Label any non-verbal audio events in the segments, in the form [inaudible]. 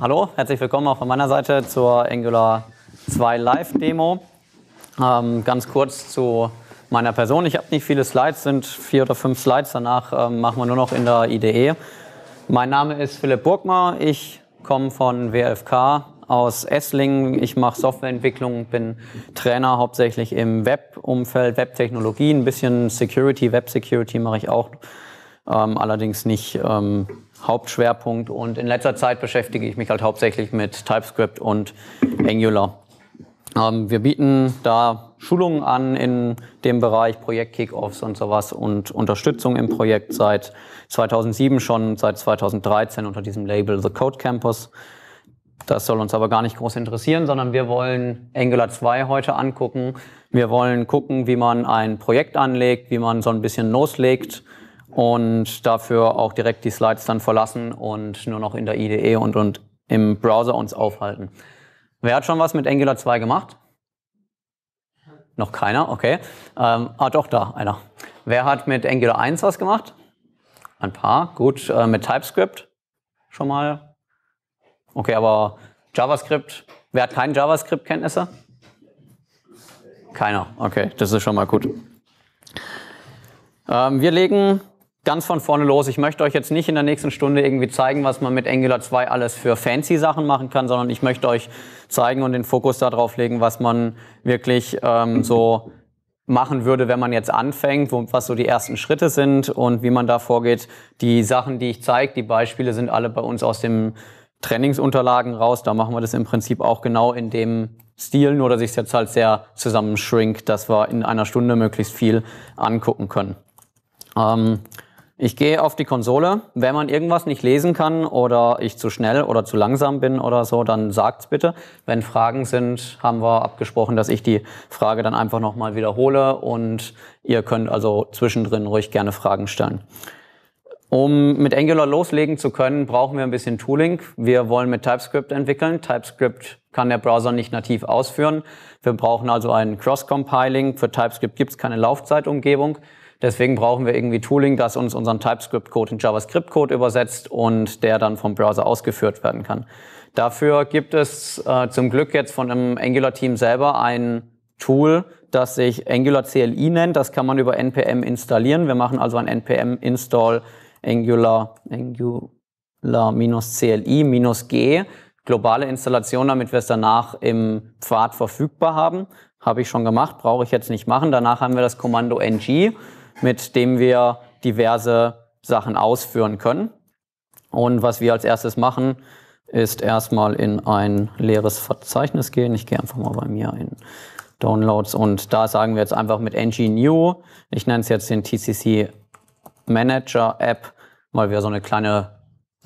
Hallo, herzlich willkommen auch von meiner Seite zur Angular 2 Live Demo. Ähm, ganz kurz zu meiner Person. Ich habe nicht viele Slides, sind vier oder fünf Slides. Danach ähm, machen wir nur noch in der IDE. Mein Name ist Philipp Burgmar. Ich komme von WFK aus Esslingen. Ich mache Softwareentwicklung, bin Trainer hauptsächlich im Web-Umfeld, Web-Technologie. ein bisschen Security, Web-Security mache ich auch, ähm, allerdings nicht ähm, Hauptschwerpunkt. Und in letzter Zeit beschäftige ich mich halt hauptsächlich mit TypeScript und Angular. Ähm, wir bieten da Schulungen an in dem Bereich Projekt-Kickoffs und sowas und Unterstützung im Projekt seit 2007 schon, seit 2013 unter diesem Label The Code Campus. Das soll uns aber gar nicht groß interessieren, sondern wir wollen Angular 2 heute angucken. Wir wollen gucken, wie man ein Projekt anlegt, wie man so ein bisschen loslegt, und dafür auch direkt die Slides dann verlassen und nur noch in der IDE und, und im Browser uns aufhalten. Wer hat schon was mit Angular 2 gemacht? Noch keiner, okay. Ähm, ah, doch, da einer. Wer hat mit Angular 1 was gemacht? Ein paar, gut. Äh, mit TypeScript schon mal. Okay, aber JavaScript. Wer hat keine JavaScript-Kenntnisse? Keiner, okay, das ist schon mal gut. Ähm, wir legen ganz von vorne los. Ich möchte euch jetzt nicht in der nächsten Stunde irgendwie zeigen, was man mit Angular 2 alles für fancy Sachen machen kann, sondern ich möchte euch zeigen und den Fokus darauf legen, was man wirklich ähm, so machen würde, wenn man jetzt anfängt, wo, was so die ersten Schritte sind und wie man da vorgeht. Die Sachen, die ich zeige, die Beispiele sind alle bei uns aus dem Trainingsunterlagen raus. Da machen wir das im Prinzip auch genau in dem Stil, nur dass ich es jetzt halt sehr zusammenschrink, dass wir in einer Stunde möglichst viel angucken können. Ähm, ich gehe auf die Konsole. Wenn man irgendwas nicht lesen kann oder ich zu schnell oder zu langsam bin oder so, dann sagt's bitte. Wenn Fragen sind, haben wir abgesprochen, dass ich die Frage dann einfach nochmal wiederhole und ihr könnt also zwischendrin ruhig gerne Fragen stellen. Um mit Angular loslegen zu können, brauchen wir ein bisschen Tooling. Wir wollen mit TypeScript entwickeln. TypeScript kann der Browser nicht nativ ausführen. Wir brauchen also ein Cross-Compiling. Für TypeScript gibt's keine Laufzeitumgebung. Deswegen brauchen wir irgendwie Tooling, das uns unseren TypeScript-Code in JavaScript-Code übersetzt und der dann vom Browser ausgeführt werden kann. Dafür gibt es äh, zum Glück jetzt von einem Angular-Team selber ein Tool, das sich Angular CLI nennt. Das kann man über NPM installieren. Wir machen also ein NPM install Angular, Angular-CLI-G, globale Installation, damit wir es danach im Pfad verfügbar haben. Habe ich schon gemacht, brauche ich jetzt nicht machen. Danach haben wir das Kommando ng mit dem wir diverse Sachen ausführen können. Und was wir als erstes machen, ist erstmal in ein leeres Verzeichnis gehen. Ich gehe einfach mal bei mir in Downloads und da sagen wir jetzt einfach mit ng-new, ich nenne es jetzt den TCC Manager App, weil wir so eine kleine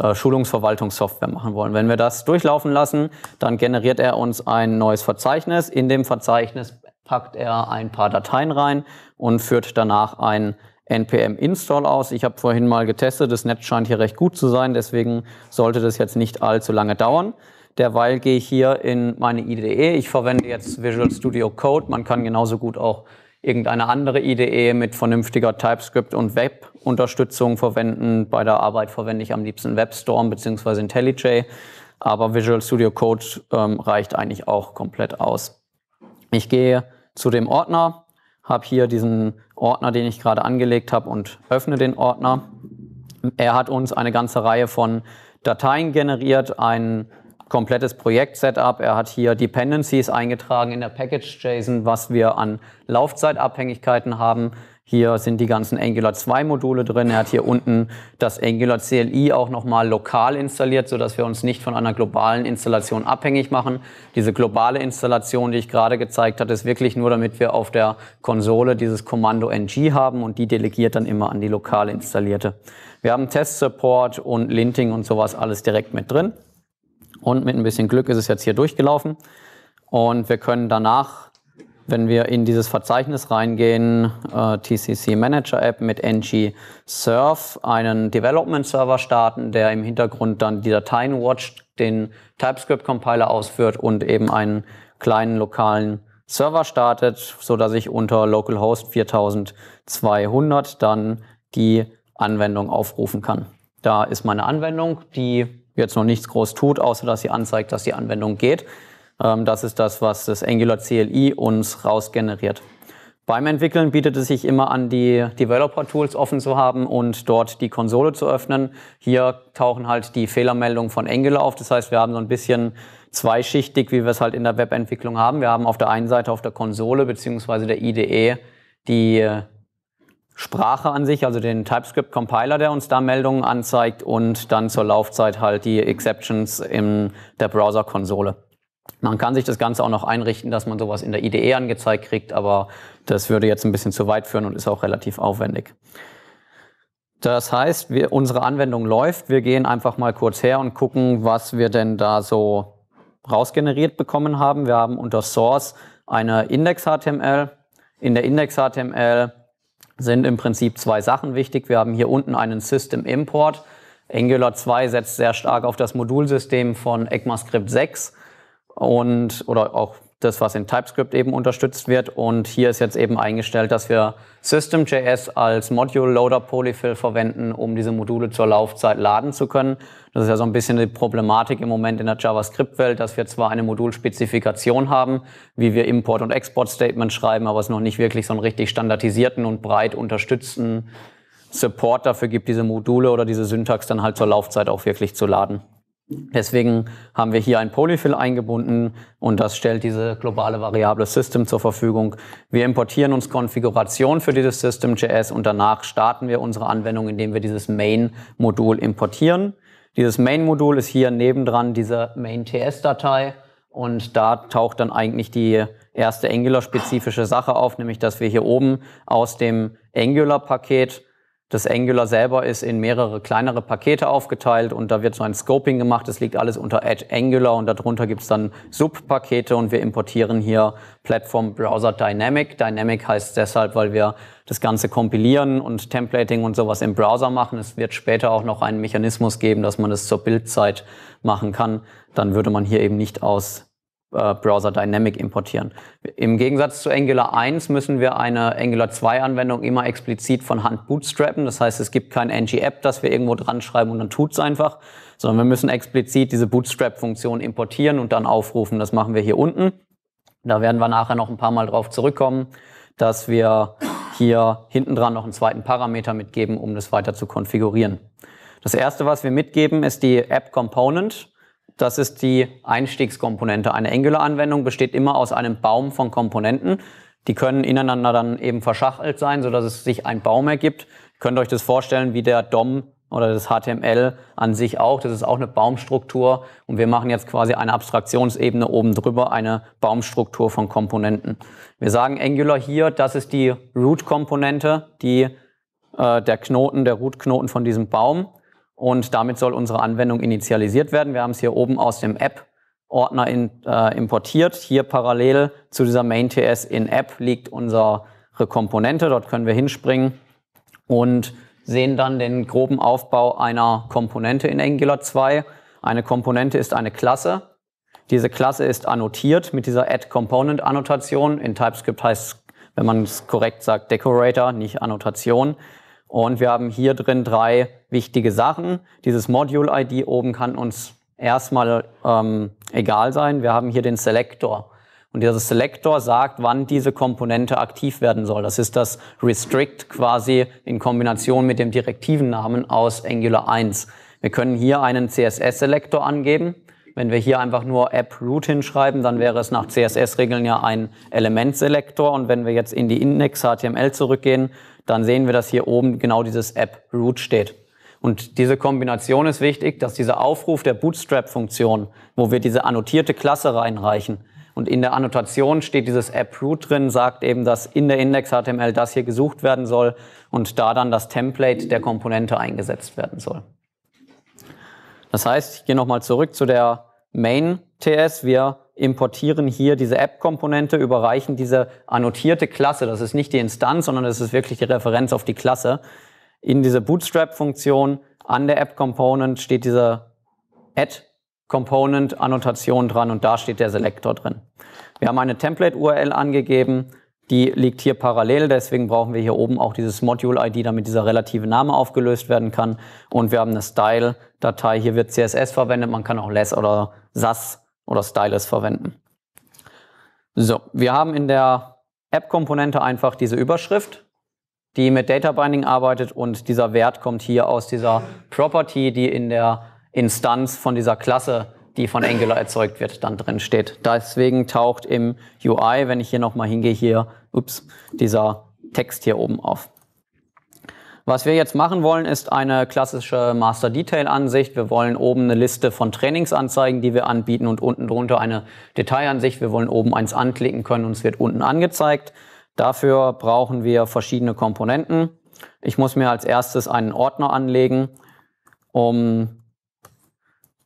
äh, Schulungsverwaltungssoftware machen wollen. Wenn wir das durchlaufen lassen, dann generiert er uns ein neues Verzeichnis. In dem Verzeichnis packt er ein paar Dateien rein und führt danach ein npm-install aus. Ich habe vorhin mal getestet, das Netz scheint hier recht gut zu sein, deswegen sollte das jetzt nicht allzu lange dauern. Derweil gehe ich hier in meine IDE. Ich verwende jetzt Visual Studio Code. Man kann genauso gut auch irgendeine andere IDE mit vernünftiger TypeScript und Web-Unterstützung verwenden. Bei der Arbeit verwende ich am liebsten WebStorm bzw. IntelliJ, aber Visual Studio Code ähm, reicht eigentlich auch komplett aus. Ich gehe zu dem Ordner, habe hier diesen Ordner, den ich gerade angelegt habe und öffne den Ordner. Er hat uns eine ganze Reihe von Dateien generiert, ein komplettes Projekt-Setup. Er hat hier Dependencies eingetragen in der Package-JSON, was wir an Laufzeitabhängigkeiten haben. Hier sind die ganzen Angular 2 Module drin. Er hat hier unten das Angular CLI auch nochmal lokal installiert, sodass wir uns nicht von einer globalen Installation abhängig machen. Diese globale Installation, die ich gerade gezeigt hatte, ist wirklich nur, damit wir auf der Konsole dieses Kommando ng haben und die delegiert dann immer an die lokal installierte. Wir haben Test-Support und Linting und sowas alles direkt mit drin. Und mit ein bisschen Glück ist es jetzt hier durchgelaufen. Und wir können danach wenn wir in dieses Verzeichnis reingehen, äh, TCC Manager App mit ng Serve, einen Development Server starten, der im Hintergrund dann die Dateien watcht, den TypeScript Compiler ausführt und eben einen kleinen lokalen Server startet, so dass ich unter localhost 4200 dann die Anwendung aufrufen kann. Da ist meine Anwendung, die jetzt noch nichts groß tut, außer dass sie anzeigt, dass die Anwendung geht. Ähm, das ist das, was das Angular CLI uns rausgeneriert. Beim Entwickeln bietet es sich immer an, die Developer-Tools offen zu haben und dort die Konsole zu öffnen. Hier tauchen halt die Fehlermeldungen von Angular auf. Das heißt, wir haben so ein bisschen zweischichtig, wie wir es halt in der Webentwicklung haben. Wir haben auf der einen Seite auf der Konsole bzw. der IDE die Sprache an sich, also den TypeScript-Compiler, der uns da Meldungen anzeigt und dann zur Laufzeit halt die Exceptions in der Browser-Konsole. Man kann sich das Ganze auch noch einrichten, dass man sowas in der IDE angezeigt kriegt, aber das würde jetzt ein bisschen zu weit führen und ist auch relativ aufwendig. Das heißt, wir, unsere Anwendung läuft. Wir gehen einfach mal kurz her und gucken, was wir denn da so rausgeneriert bekommen haben. Wir haben unter Source eine Index-HTML. In der Index-HTML sind im Prinzip zwei Sachen wichtig. Wir haben hier unten einen System-Import. Angular 2 setzt sehr stark auf das Modulsystem von ECMAScript 6 und oder auch das, was in TypeScript eben unterstützt wird. Und hier ist jetzt eben eingestellt, dass wir System.js als Module Loader Polyfill verwenden, um diese Module zur Laufzeit laden zu können. Das ist ja so ein bisschen die Problematik im Moment in der JavaScript-Welt, dass wir zwar eine Modulspezifikation haben, wie wir Import- und export statement schreiben, aber es noch nicht wirklich so einen richtig standardisierten und breit unterstützten Support dafür gibt, diese Module oder diese Syntax dann halt zur Laufzeit auch wirklich zu laden. Deswegen haben wir hier ein Polyfill eingebunden und das stellt diese globale Variable System zur Verfügung. Wir importieren uns Konfiguration für dieses System.js und danach starten wir unsere Anwendung, indem wir dieses Main-Modul importieren. Dieses Main-Modul ist hier nebendran diese Main-TS-Datei und da taucht dann eigentlich die erste Angular-spezifische Sache auf, nämlich dass wir hier oben aus dem Angular-Paket das Angular selber ist in mehrere kleinere Pakete aufgeteilt und da wird so ein Scoping gemacht. Das liegt alles unter Add Angular und darunter gibt es dann Subpakete und wir importieren hier Plattform Browser Dynamic. Dynamic heißt deshalb, weil wir das Ganze kompilieren und Templating und sowas im Browser machen. Es wird später auch noch einen Mechanismus geben, dass man das zur Bildzeit machen kann. Dann würde man hier eben nicht aus äh, Browser Dynamic importieren. Im Gegensatz zu Angular 1 müssen wir eine Angular 2 Anwendung immer explizit von Hand bootstrappen. Das heißt, es gibt kein ng-app, das wir irgendwo dran schreiben und dann tut's einfach, sondern wir müssen explizit diese Bootstrap-Funktion importieren und dann aufrufen. Das machen wir hier unten. Da werden wir nachher noch ein paar Mal drauf zurückkommen, dass wir hier hinten dran noch einen zweiten Parameter mitgeben, um das weiter zu konfigurieren. Das erste, was wir mitgeben, ist die App Component. Das ist die Einstiegskomponente. Eine Angular-Anwendung besteht immer aus einem Baum von Komponenten. Die können ineinander dann eben verschachtelt sein, sodass es sich ein Baum ergibt. Ihr könnt euch das vorstellen wie der DOM oder das HTML an sich auch. Das ist auch eine Baumstruktur. Und wir machen jetzt quasi eine Abstraktionsebene oben drüber, eine Baumstruktur von Komponenten. Wir sagen Angular hier, das ist die Root-Komponente, die äh, der Knoten, der Root-Knoten von diesem Baum. Und damit soll unsere Anwendung initialisiert werden. Wir haben es hier oben aus dem App-Ordner äh, importiert. Hier parallel zu dieser Main-TS in App liegt unsere Komponente. Dort können wir hinspringen und sehen dann den groben Aufbau einer Komponente in Angular 2. Eine Komponente ist eine Klasse. Diese Klasse ist annotiert mit dieser Add-Component-Annotation. In TypeScript heißt es, wenn man es korrekt sagt, Decorator, nicht Annotation. Und wir haben hier drin drei wichtige Sachen. Dieses Module-ID oben kann uns erstmal ähm, egal sein. Wir haben hier den Selector. Und dieser Selector sagt, wann diese Komponente aktiv werden soll. Das ist das Restrict quasi in Kombination mit dem direktiven Namen aus Angular 1. Wir können hier einen CSS-Selektor angeben. Wenn wir hier einfach nur App Root hinschreiben, dann wäre es nach CSS-Regeln ja ein Elementselektor. Und wenn wir jetzt in die Index-HTML zurückgehen, dann sehen wir, dass hier oben genau dieses App Root steht. Und diese Kombination ist wichtig, dass dieser Aufruf der Bootstrap-Funktion, wo wir diese annotierte Klasse reinreichen, und in der Annotation steht dieses App Root drin, sagt eben, dass in der Index.html das hier gesucht werden soll und da dann das Template der Komponente eingesetzt werden soll. Das heißt, ich gehe nochmal zurück zu der Main TS. Wir importieren hier diese App-Komponente, überreichen diese annotierte Klasse. Das ist nicht die Instanz, sondern das ist wirklich die Referenz auf die Klasse. In diese Bootstrap-Funktion an der App-Component steht diese Add-Component-Annotation dran und da steht der Selektor drin. Wir haben eine Template-URL angegeben, die liegt hier parallel, deswegen brauchen wir hier oben auch dieses Module-ID, damit dieser relative Name aufgelöst werden kann. Und wir haben eine Style-Datei, hier wird CSS verwendet, man kann auch Less oder Sass oder Stylus verwenden. So, wir haben in der App-Komponente einfach diese Überschrift, die mit Data Binding arbeitet und dieser Wert kommt hier aus dieser Property, die in der Instanz von dieser Klasse, die von Angular erzeugt wird, dann drin steht. Deswegen taucht im UI, wenn ich hier nochmal hingehe, hier, ups, dieser Text hier oben auf. Was wir jetzt machen wollen, ist eine klassische Master Detail Ansicht. Wir wollen oben eine Liste von Trainings anzeigen, die wir anbieten und unten drunter eine Detailansicht. Wir wollen oben eins anklicken können und es wird unten angezeigt. Dafür brauchen wir verschiedene Komponenten. Ich muss mir als erstes einen Ordner anlegen, um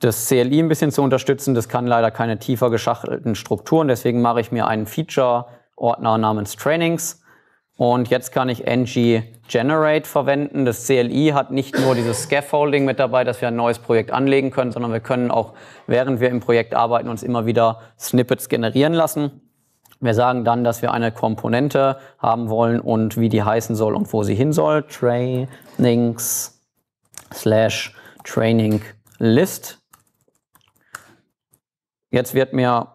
das CLI ein bisschen zu unterstützen. Das kann leider keine tiefer geschachtelten Strukturen. Deswegen mache ich mir einen Feature-Ordner namens Trainings. Und jetzt kann ich ng generate verwenden. Das CLI hat nicht nur dieses Scaffolding mit dabei, dass wir ein neues Projekt anlegen können, sondern wir können auch, während wir im Projekt arbeiten, uns immer wieder Snippets generieren lassen. Wir sagen dann, dass wir eine Komponente haben wollen und wie die heißen soll und wo sie hin soll. Trainings slash Training List. Jetzt wird mir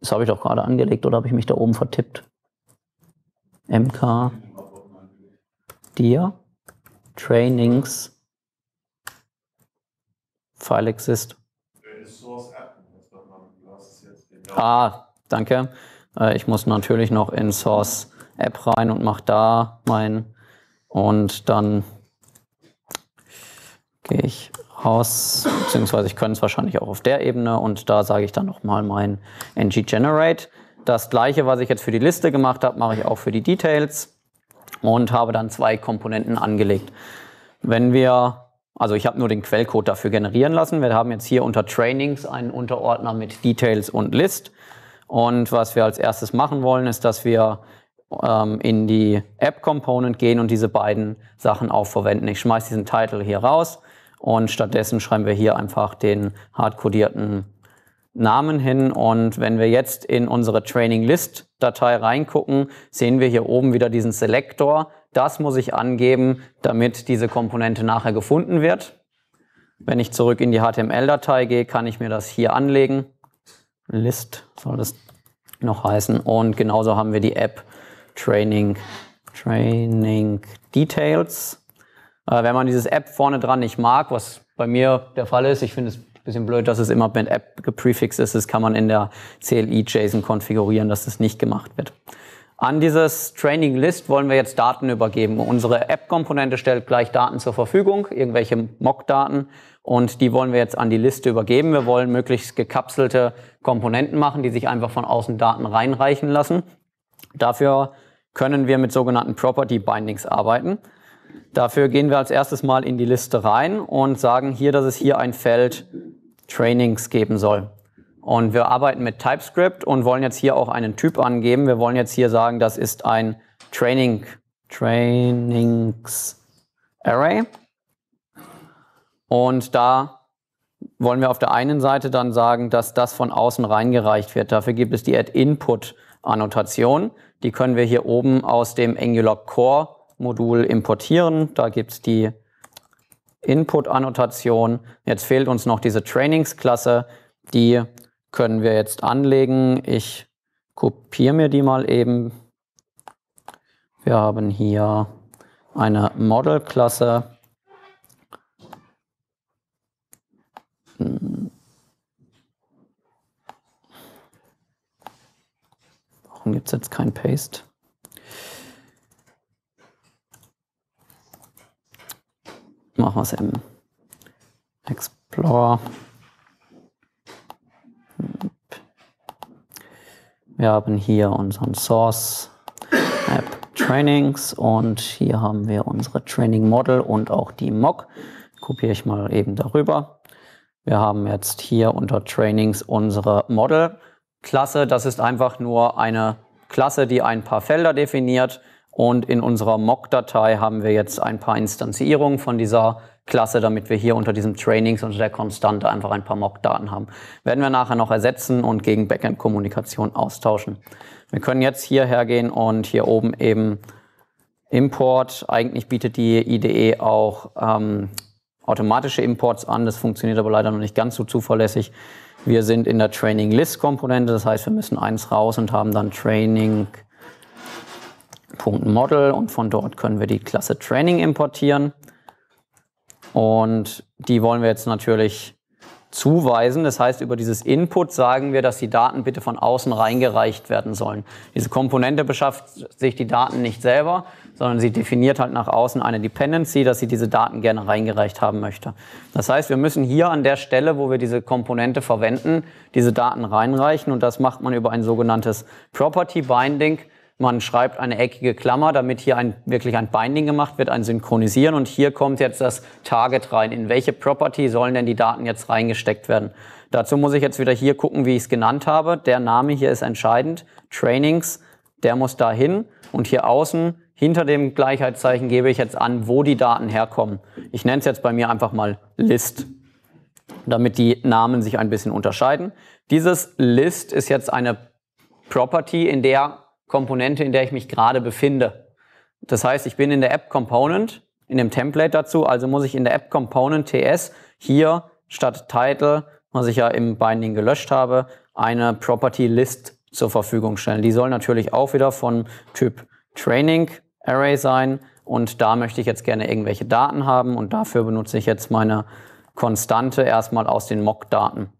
Das habe ich doch gerade angelegt oder habe ich mich da oben vertippt? MK dir Trainings File Exist. Ah, danke. Äh, ich muss natürlich noch in Source App rein und mache da mein und dann gehe ich aus, beziehungsweise ich könnte es wahrscheinlich auch auf der Ebene und da sage ich dann nochmal mein ng generate. Das gleiche, was ich jetzt für die Liste gemacht habe, mache ich auch für die Details und habe dann zwei Komponenten angelegt. Wenn wir, also ich habe nur den Quellcode dafür generieren lassen. Wir haben jetzt hier unter Trainings einen Unterordner mit Details und List. Und was wir als erstes machen wollen, ist, dass wir ähm, in die App Component gehen und diese beiden Sachen auch verwenden. Ich schmeiße diesen Title hier raus und stattdessen schreiben wir hier einfach den hardcodierten Namen hin. Und wenn wir jetzt in unsere Training List Datei reingucken, sehen wir hier oben wieder diesen Selektor. Das muss ich angeben, damit diese Komponente nachher gefunden wird. Wenn ich zurück in die HTML-Datei gehe, kann ich mir das hier anlegen. List soll das noch heißen. Und genauso haben wir die App Training, Training Details. Äh, wenn man dieses App vorne dran nicht mag, was bei mir der Fall ist, ich finde es ein bisschen blöd, dass es immer mit App geprefixed ist, das kann man in der CLI-JSON konfigurieren, dass das nicht gemacht wird. An dieses Training List wollen wir jetzt Daten übergeben. Unsere App-Komponente stellt gleich Daten zur Verfügung, irgendwelche Mock-Daten, und die wollen wir jetzt an die Liste übergeben. Wir wollen möglichst gekapselte Komponenten machen, die sich einfach von außen Daten reinreichen lassen. Dafür können wir mit sogenannten Property Bindings arbeiten. Dafür gehen wir als erstes mal in die Liste rein und sagen hier, dass es hier ein Feld Trainings geben soll. Und wir arbeiten mit TypeScript und wollen jetzt hier auch einen Typ angeben. Wir wollen jetzt hier sagen, das ist ein Training, Trainings Array. Und da wollen wir auf der einen Seite dann sagen, dass das von außen reingereicht wird. Dafür gibt es die Add-Input-Annotation. Die können wir hier oben aus dem Angular Core Modul importieren. Da gibt es die Input-Annotation. Jetzt fehlt uns noch diese Trainingsklasse. Die können wir jetzt anlegen. Ich kopiere mir die mal eben. Wir haben hier eine Model-Klasse. Hm. Warum gibt es jetzt kein Paste? machen wir es im Explorer. Wir haben hier unseren Source App Trainings und hier haben wir unsere Training Model und auch die Mock. Kopiere ich mal eben darüber. Wir haben jetzt hier unter Trainings unsere Model Klasse. Das ist einfach nur eine Klasse, die ein paar Felder definiert und in unserer Mock-Datei haben wir jetzt ein paar Instanzierungen von dieser Klasse, damit wir hier unter diesem Trainings, unter der Konstante einfach ein paar Mock-Daten haben. Werden wir nachher noch ersetzen und gegen Backend-Kommunikation austauschen. Wir können jetzt hierher gehen und hier oben eben Import. Eigentlich bietet die IDE auch ähm, automatische Imports an. Das funktioniert aber leider noch nicht ganz so zuverlässig. Wir sind in der Training-List-Komponente. Das heißt, wir müssen eins raus und haben dann Training-List. Model und von dort können wir die Klasse Training importieren. Und die wollen wir jetzt natürlich zuweisen. Das heißt, über dieses Input sagen wir, dass die Daten bitte von außen reingereicht werden sollen. Diese Komponente beschafft sich die Daten nicht selber, sondern sie definiert halt nach außen eine Dependency, dass sie diese Daten gerne reingereicht haben möchte. Das heißt, wir müssen hier an der Stelle, wo wir diese Komponente verwenden, diese Daten reinreichen und das macht man über ein sogenanntes Property Binding. Man schreibt eine eckige Klammer, damit hier ein, wirklich ein Binding gemacht wird, ein Synchronisieren. Und hier kommt jetzt das Target rein. In welche Property sollen denn die Daten jetzt reingesteckt werden? Dazu muss ich jetzt wieder hier gucken, wie ich es genannt habe. Der Name hier ist entscheidend. Trainings, der muss da hin. Und hier außen hinter dem Gleichheitszeichen gebe ich jetzt an, wo die Daten herkommen. Ich nenne es jetzt bei mir einfach mal List, damit die Namen sich ein bisschen unterscheiden. Dieses List ist jetzt eine Property, in der Komponente, in der ich mich gerade befinde. Das heißt, ich bin in der App Component, in dem Template dazu, also muss ich in der App Component TS hier statt Title, was ich ja im Binding gelöscht habe, eine Property List zur Verfügung stellen. Die soll natürlich auch wieder von Typ Training Array sein und da möchte ich jetzt gerne irgendwelche Daten haben und dafür benutze ich jetzt meine Konstante erstmal aus den Mock-Daten.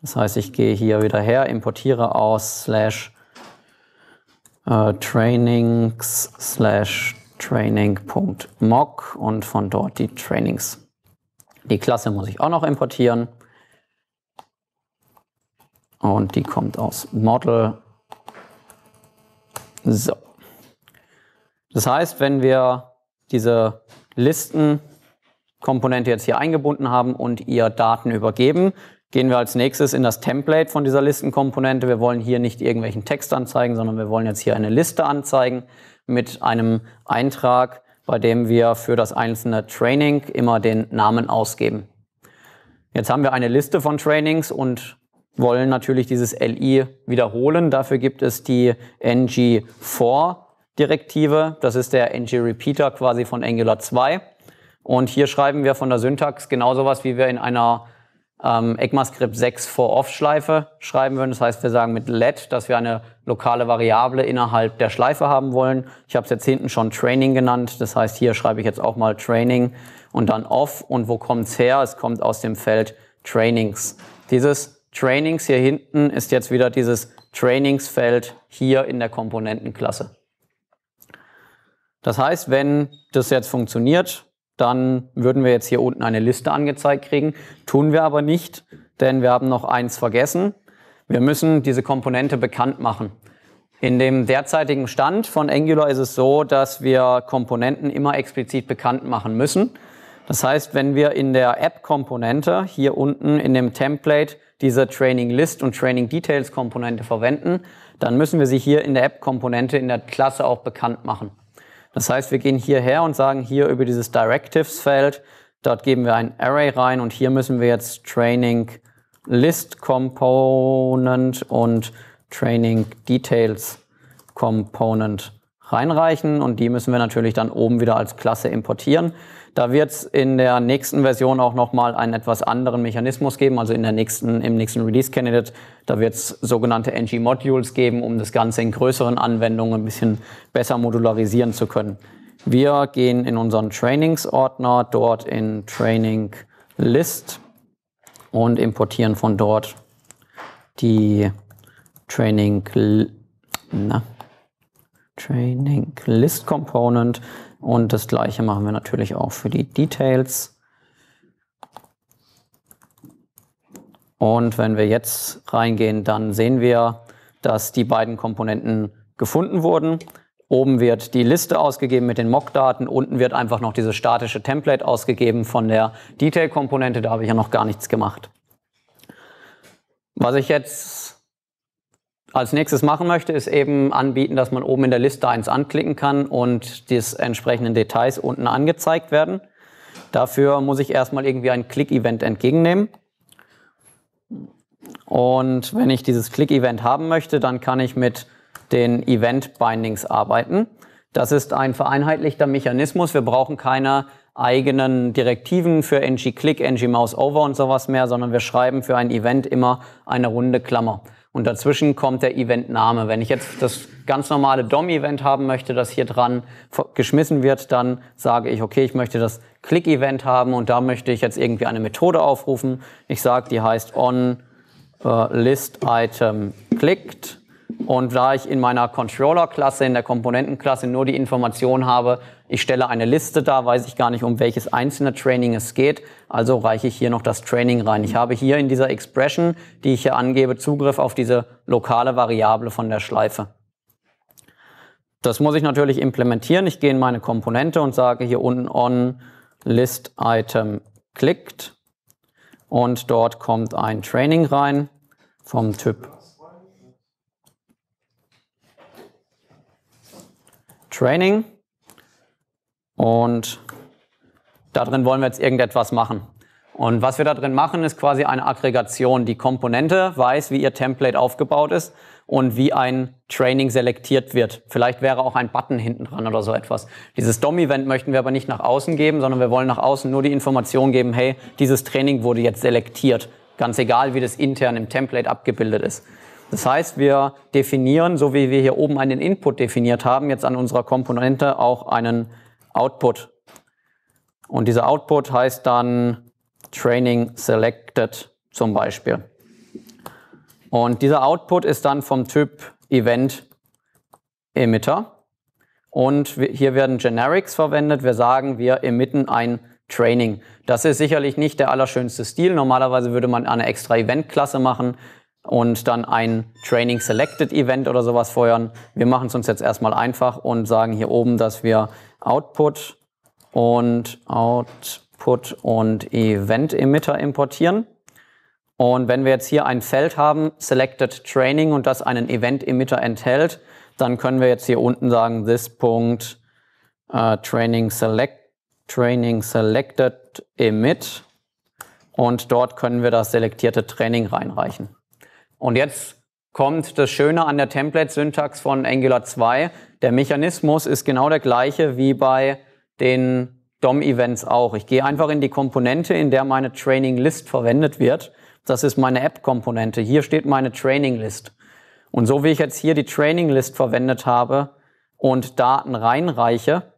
Das heißt, ich gehe hier wieder her, importiere aus slash äh, trainings slash training.mock und von dort die Trainings. Die Klasse muss ich auch noch importieren. Und die kommt aus Model. So. Das heißt, wenn wir diese Listenkomponente jetzt hier eingebunden haben und ihr Daten übergeben, Gehen wir als nächstes in das Template von dieser Listenkomponente. Wir wollen hier nicht irgendwelchen Text anzeigen, sondern wir wollen jetzt hier eine Liste anzeigen mit einem Eintrag, bei dem wir für das einzelne Training immer den Namen ausgeben. Jetzt haben wir eine Liste von Trainings und wollen natürlich dieses LI wiederholen. Dafür gibt es die ng4-Direktive. Das ist der ng-Repeater quasi von Angular 2. Und hier schreiben wir von der Syntax genau sowas, wie wir in einer ähm, ECMAScript 6 vor Off-Schleife schreiben würden. Das heißt, wir sagen mit let, dass wir eine lokale Variable innerhalb der Schleife haben wollen. Ich habe es jetzt hinten schon Training genannt. Das heißt, hier schreibe ich jetzt auch mal Training und dann off. Und wo kommt's her? Es kommt aus dem Feld Trainings. Dieses Trainings hier hinten ist jetzt wieder dieses Trainingsfeld hier in der Komponentenklasse. Das heißt, wenn das jetzt funktioniert, dann würden wir jetzt hier unten eine Liste angezeigt kriegen. Tun wir aber nicht, denn wir haben noch eins vergessen. Wir müssen diese Komponente bekannt machen. In dem derzeitigen Stand von Angular ist es so, dass wir Komponenten immer explizit bekannt machen müssen. Das heißt, wenn wir in der App-Komponente hier unten in dem Template diese Training List und Training Details Komponente verwenden, dann müssen wir sie hier in der App-Komponente in der Klasse auch bekannt machen. Das heißt, wir gehen hierher und sagen hier über dieses Directives-Feld, dort geben wir ein Array rein und hier müssen wir jetzt Training List Component und Training Details Component reinreichen und die müssen wir natürlich dann oben wieder als Klasse importieren. Da wird es in der nächsten Version auch nochmal einen etwas anderen Mechanismus geben, also in der nächsten, im nächsten Release Candidate. Da wird es sogenannte NG-Modules geben, um das Ganze in größeren Anwendungen ein bisschen besser modularisieren zu können. Wir gehen in unseren Trainings-Ordner, dort in Training List und importieren von dort die Training, Training List Component und das gleiche machen wir natürlich auch für die Details. Und wenn wir jetzt reingehen, dann sehen wir, dass die beiden Komponenten gefunden wurden. Oben wird die Liste ausgegeben mit den Mock-Daten, unten wird einfach noch dieses statische Template ausgegeben von der Detail-Komponente, da habe ich ja noch gar nichts gemacht. Was ich jetzt als nächstes machen möchte, ist eben anbieten, dass man oben in der Liste eins anklicken kann und die entsprechenden Details unten angezeigt werden. Dafür muss ich erstmal irgendwie ein Click-Event entgegennehmen. Und wenn ich dieses Click-Event haben möchte, dann kann ich mit den Event-Bindings arbeiten. Das ist ein vereinheitlichter Mechanismus. Wir brauchen keine eigenen Direktiven für ng-click, ng-mouse-over und sowas mehr, sondern wir schreiben für ein Event immer eine runde Klammer und dazwischen kommt der Eventname. Wenn ich jetzt das ganz normale DOM-Event haben möchte, das hier dran geschmissen wird, dann sage ich, okay, ich möchte das Click-Event haben und da möchte ich jetzt irgendwie eine Methode aufrufen. Ich sage, die heißt on äh, list item clicked und da ich in meiner Controller-Klasse, in der Komponentenklasse nur die Information habe, ich stelle eine Liste da, weiß ich gar nicht, um welches einzelne Training es geht. Also reiche ich hier noch das Training rein. Ich habe hier in dieser Expression, die ich hier angebe, Zugriff auf diese lokale Variable von der Schleife. Das muss ich natürlich implementieren. Ich gehe in meine Komponente und sage hier unten on list item klickt. Und dort kommt ein Training rein vom Typ Training. Und da drin wollen wir jetzt irgendetwas machen. Und was wir da drin machen, ist quasi eine Aggregation. Die Komponente weiß, wie ihr Template aufgebaut ist und wie ein Training selektiert wird. Vielleicht wäre auch ein Button hinten dran oder so etwas. Dieses DOM-Event möchten wir aber nicht nach außen geben, sondern wir wollen nach außen nur die Information geben, hey, dieses Training wurde jetzt selektiert. Ganz egal, wie das intern im Template abgebildet ist. Das heißt, wir definieren, so wie wir hier oben einen Input definiert haben, jetzt an unserer Komponente auch einen Output. Und dieser Output heißt dann Training Selected zum Beispiel. Und dieser Output ist dann vom Typ Event Emitter. Und hier werden Generics verwendet. Wir sagen, wir emitten ein Training. Das ist sicherlich nicht der allerschönste Stil. Normalerweise würde man eine extra Event-Klasse machen und dann ein Training Selected Event oder sowas feuern. Wir machen es uns jetzt erstmal einfach und sagen hier oben, dass wir Output und Output und Event Emitter importieren. Und wenn wir jetzt hier ein Feld haben, Selected Training und das einen Event Emitter enthält, dann können wir jetzt hier unten sagen, this Punkt äh, Training Select Training Selected Emit und dort können wir das selektierte Training reinreichen. Und jetzt kommt das Schöne an der Template-Syntax von Angular 2. Der Mechanismus ist genau der gleiche wie bei den DOM-Events auch. Ich gehe einfach in die Komponente, in der meine Training List verwendet wird. Das ist meine App-Komponente. Hier steht meine Training List. Und so wie ich jetzt hier die Training List verwendet habe und Daten reinreiche,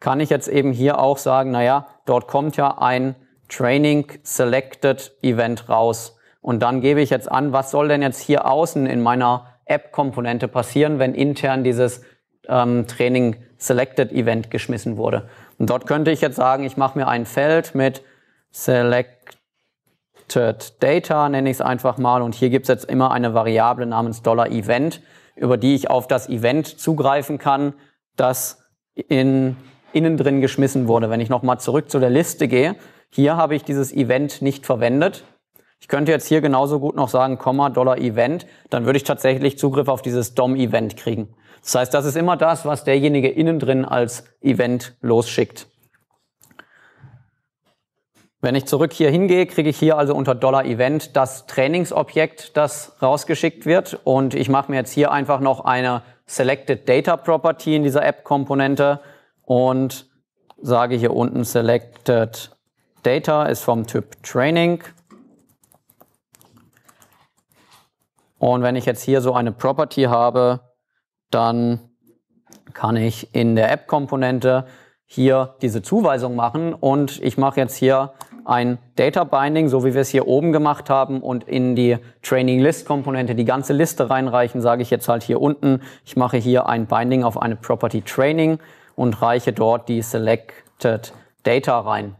kann ich jetzt eben hier auch sagen, naja, dort kommt ja ein Training Selected Event raus. Und dann gebe ich jetzt an, was soll denn jetzt hier außen in meiner App-Komponente passieren, wenn intern dieses ähm, Training Selected Event geschmissen wurde. Und dort könnte ich jetzt sagen, ich mache mir ein Feld mit Selected Data, nenne ich es einfach mal. Und hier gibt es jetzt immer eine Variable namens Dollar Event, über die ich auf das Event zugreifen kann, das in, innen drin geschmissen wurde. Wenn ich nochmal zurück zu der Liste gehe, hier habe ich dieses Event nicht verwendet, ich könnte jetzt hier genauso gut noch sagen, Komma, Dollar Event, dann würde ich tatsächlich Zugriff auf dieses DOM-Event kriegen. Das heißt, das ist immer das, was derjenige innen drin als Event losschickt. Wenn ich zurück hier hingehe, kriege ich hier also unter Dollar Event das Trainingsobjekt, das rausgeschickt wird. Und ich mache mir jetzt hier einfach noch eine Selected Data Property in dieser App-Komponente und sage hier unten Selected Data ist vom Typ Training Und wenn ich jetzt hier so eine Property habe, dann kann ich in der App-Komponente hier diese Zuweisung machen und ich mache jetzt hier ein Data Binding, so wie wir es hier oben gemacht haben und in die Training List Komponente die ganze Liste reinreichen, sage ich jetzt halt hier unten, ich mache hier ein Binding auf eine Property Training und reiche dort die Selected Data rein.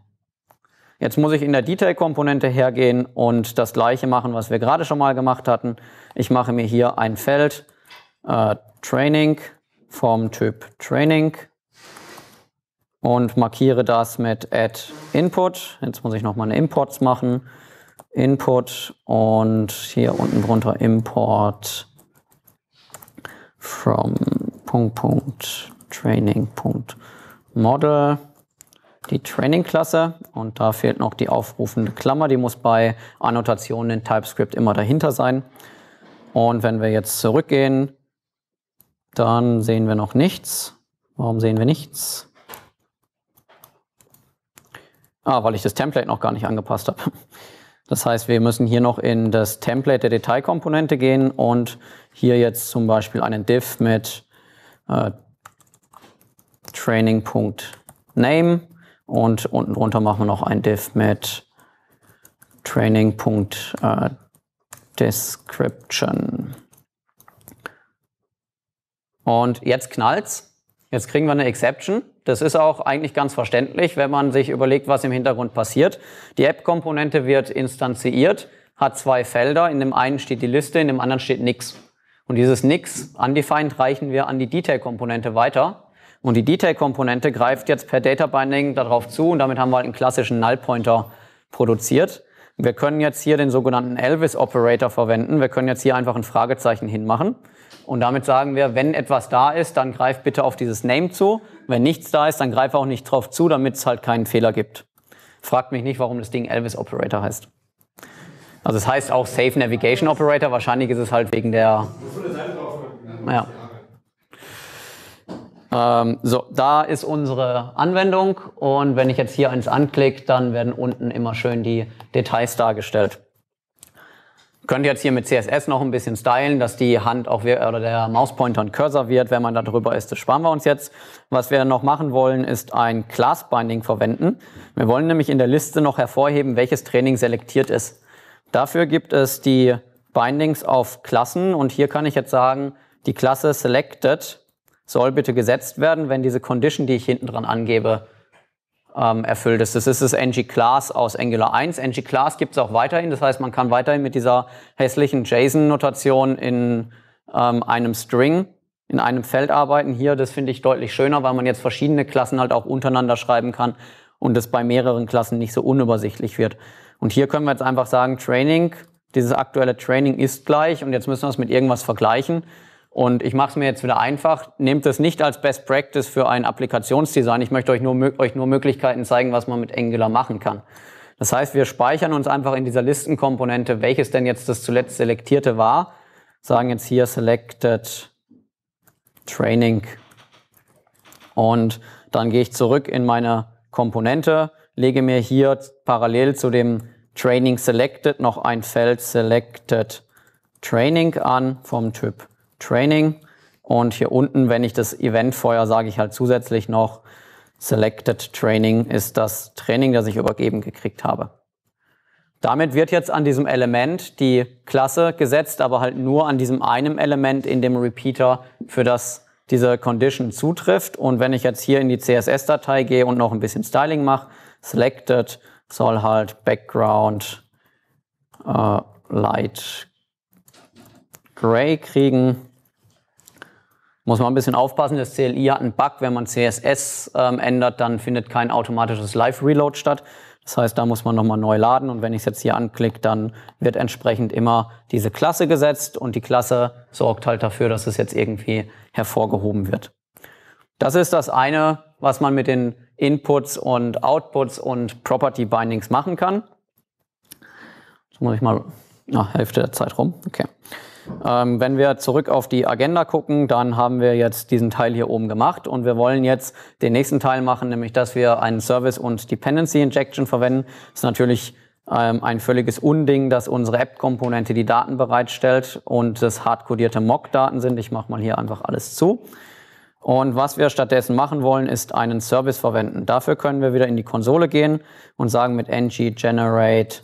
Jetzt muss ich in der Detail Komponente hergehen und das gleiche machen, was wir gerade schon mal gemacht hatten. Ich mache mir hier ein Feld äh, Training vom Typ Training und markiere das mit add input. Jetzt muss ich noch eine Imports machen. Input und hier unten drunter import from Punkt, Punkt, Training, Punkt, Model, die Training-Klasse und da fehlt noch die aufrufende Klammer, die muss bei Annotationen in TypeScript immer dahinter sein. Und wenn wir jetzt zurückgehen, dann sehen wir noch nichts. Warum sehen wir nichts? Ah, weil ich das Template noch gar nicht angepasst habe. [laughs] Das heißt, wir müssen hier noch in das Template der Detailkomponente gehen und hier jetzt zum Beispiel einen Div mit äh, Training.name und unten drunter machen wir noch einen Div mit Training.name. Description. Und jetzt knallt's. Jetzt kriegen wir eine Exception. Das ist auch eigentlich ganz verständlich, wenn man sich überlegt, was im Hintergrund passiert. Die App-Komponente wird instanziert, hat zwei Felder. In dem einen steht die Liste, in dem anderen steht nix. Und dieses nix undefined reichen wir an die Detail-Komponente weiter. Und die Detail-Komponente greift jetzt per Data Binding darauf zu und damit haben wir halt einen klassischen Null-Pointer produziert. Wir können jetzt hier den sogenannten Elvis-Operator verwenden. Wir können jetzt hier einfach ein Fragezeichen hinmachen. Und damit sagen wir, wenn etwas da ist, dann greif bitte auf dieses Name zu. Wenn nichts da ist, dann greif auch nicht drauf zu, damit es halt keinen Fehler gibt. Fragt mich nicht, warum das Ding Elvis-Operator heißt. Also es heißt auch Safe Navigation Operator. Wahrscheinlich ist es halt wegen der... Ja. Ähm, so, da ist unsere Anwendung und wenn ich jetzt hier eins anklicke, dann werden unten immer schön die Details dargestellt. Könnt ihr jetzt hier mit CSS noch ein bisschen stylen, dass die Hand auch oder der Mauspointer ein Cursor wird, wenn man da drüber ist. Das sparen wir uns jetzt. Was wir noch machen wollen, ist ein Class Binding verwenden. Wir wollen nämlich in der Liste noch hervorheben, welches Training selektiert ist. Dafür gibt es die Bindings auf Klassen und hier kann ich jetzt sagen, die Klasse selected soll bitte gesetzt werden, wenn diese Condition, die ich hinten dran angebe, ähm, erfüllt ist. Das ist das ng-class aus Angular 1. ng-class gibt es auch weiterhin. Das heißt, man kann weiterhin mit dieser hässlichen JSON-Notation in ähm, einem String, in einem Feld arbeiten. Hier, das finde ich deutlich schöner, weil man jetzt verschiedene Klassen halt auch untereinander schreiben kann und das bei mehreren Klassen nicht so unübersichtlich wird. Und hier können wir jetzt einfach sagen, Training, dieses aktuelle Training ist gleich und jetzt müssen wir es mit irgendwas vergleichen. Und ich mache es mir jetzt wieder einfach. Nehmt es nicht als Best Practice für ein Applikationsdesign. Ich möchte euch nur, euch nur Möglichkeiten zeigen, was man mit Angular machen kann. Das heißt, wir speichern uns einfach in dieser Listenkomponente, welches denn jetzt das zuletzt selektierte war. Sagen jetzt hier Selected Training. Und dann gehe ich zurück in meine Komponente, lege mir hier parallel zu dem Training Selected noch ein Feld Selected Training an vom Typ Training. Und hier unten, wenn ich das Event feuer, sage ich halt zusätzlich noch, Selected Training ist das Training, das ich übergeben gekriegt habe. Damit wird jetzt an diesem Element die Klasse gesetzt, aber halt nur an diesem einen Element in dem Repeater, für das diese Condition zutrifft. Und wenn ich jetzt hier in die CSS-Datei gehe und noch ein bisschen Styling mache, Selected soll halt Background äh, Light Gray kriegen muss man ein bisschen aufpassen, das CLI hat einen Bug, wenn man CSS ähm, ändert, dann findet kein automatisches Live-Reload statt. Das heißt, da muss man nochmal neu laden und wenn ich es jetzt hier anklicke, dann wird entsprechend immer diese Klasse gesetzt und die Klasse sorgt halt dafür, dass es jetzt irgendwie hervorgehoben wird. Das ist das eine, was man mit den Inputs und Outputs und Property Bindings machen kann. Jetzt muss ich mal, na, ah, Hälfte der Zeit rum, okay. Ähm, wenn wir zurück auf die Agenda gucken, dann haben wir jetzt diesen Teil hier oben gemacht und wir wollen jetzt den nächsten Teil machen, nämlich dass wir einen Service und Dependency Injection verwenden. Das ist natürlich ähm, ein völliges Unding, dass unsere App-Komponente die Daten bereitstellt und das hardcodierte Mock-Daten sind. Ich mache mal hier einfach alles zu. Und was wir stattdessen machen wollen, ist einen Service verwenden. Dafür können wir wieder in die Konsole gehen und sagen mit ng generate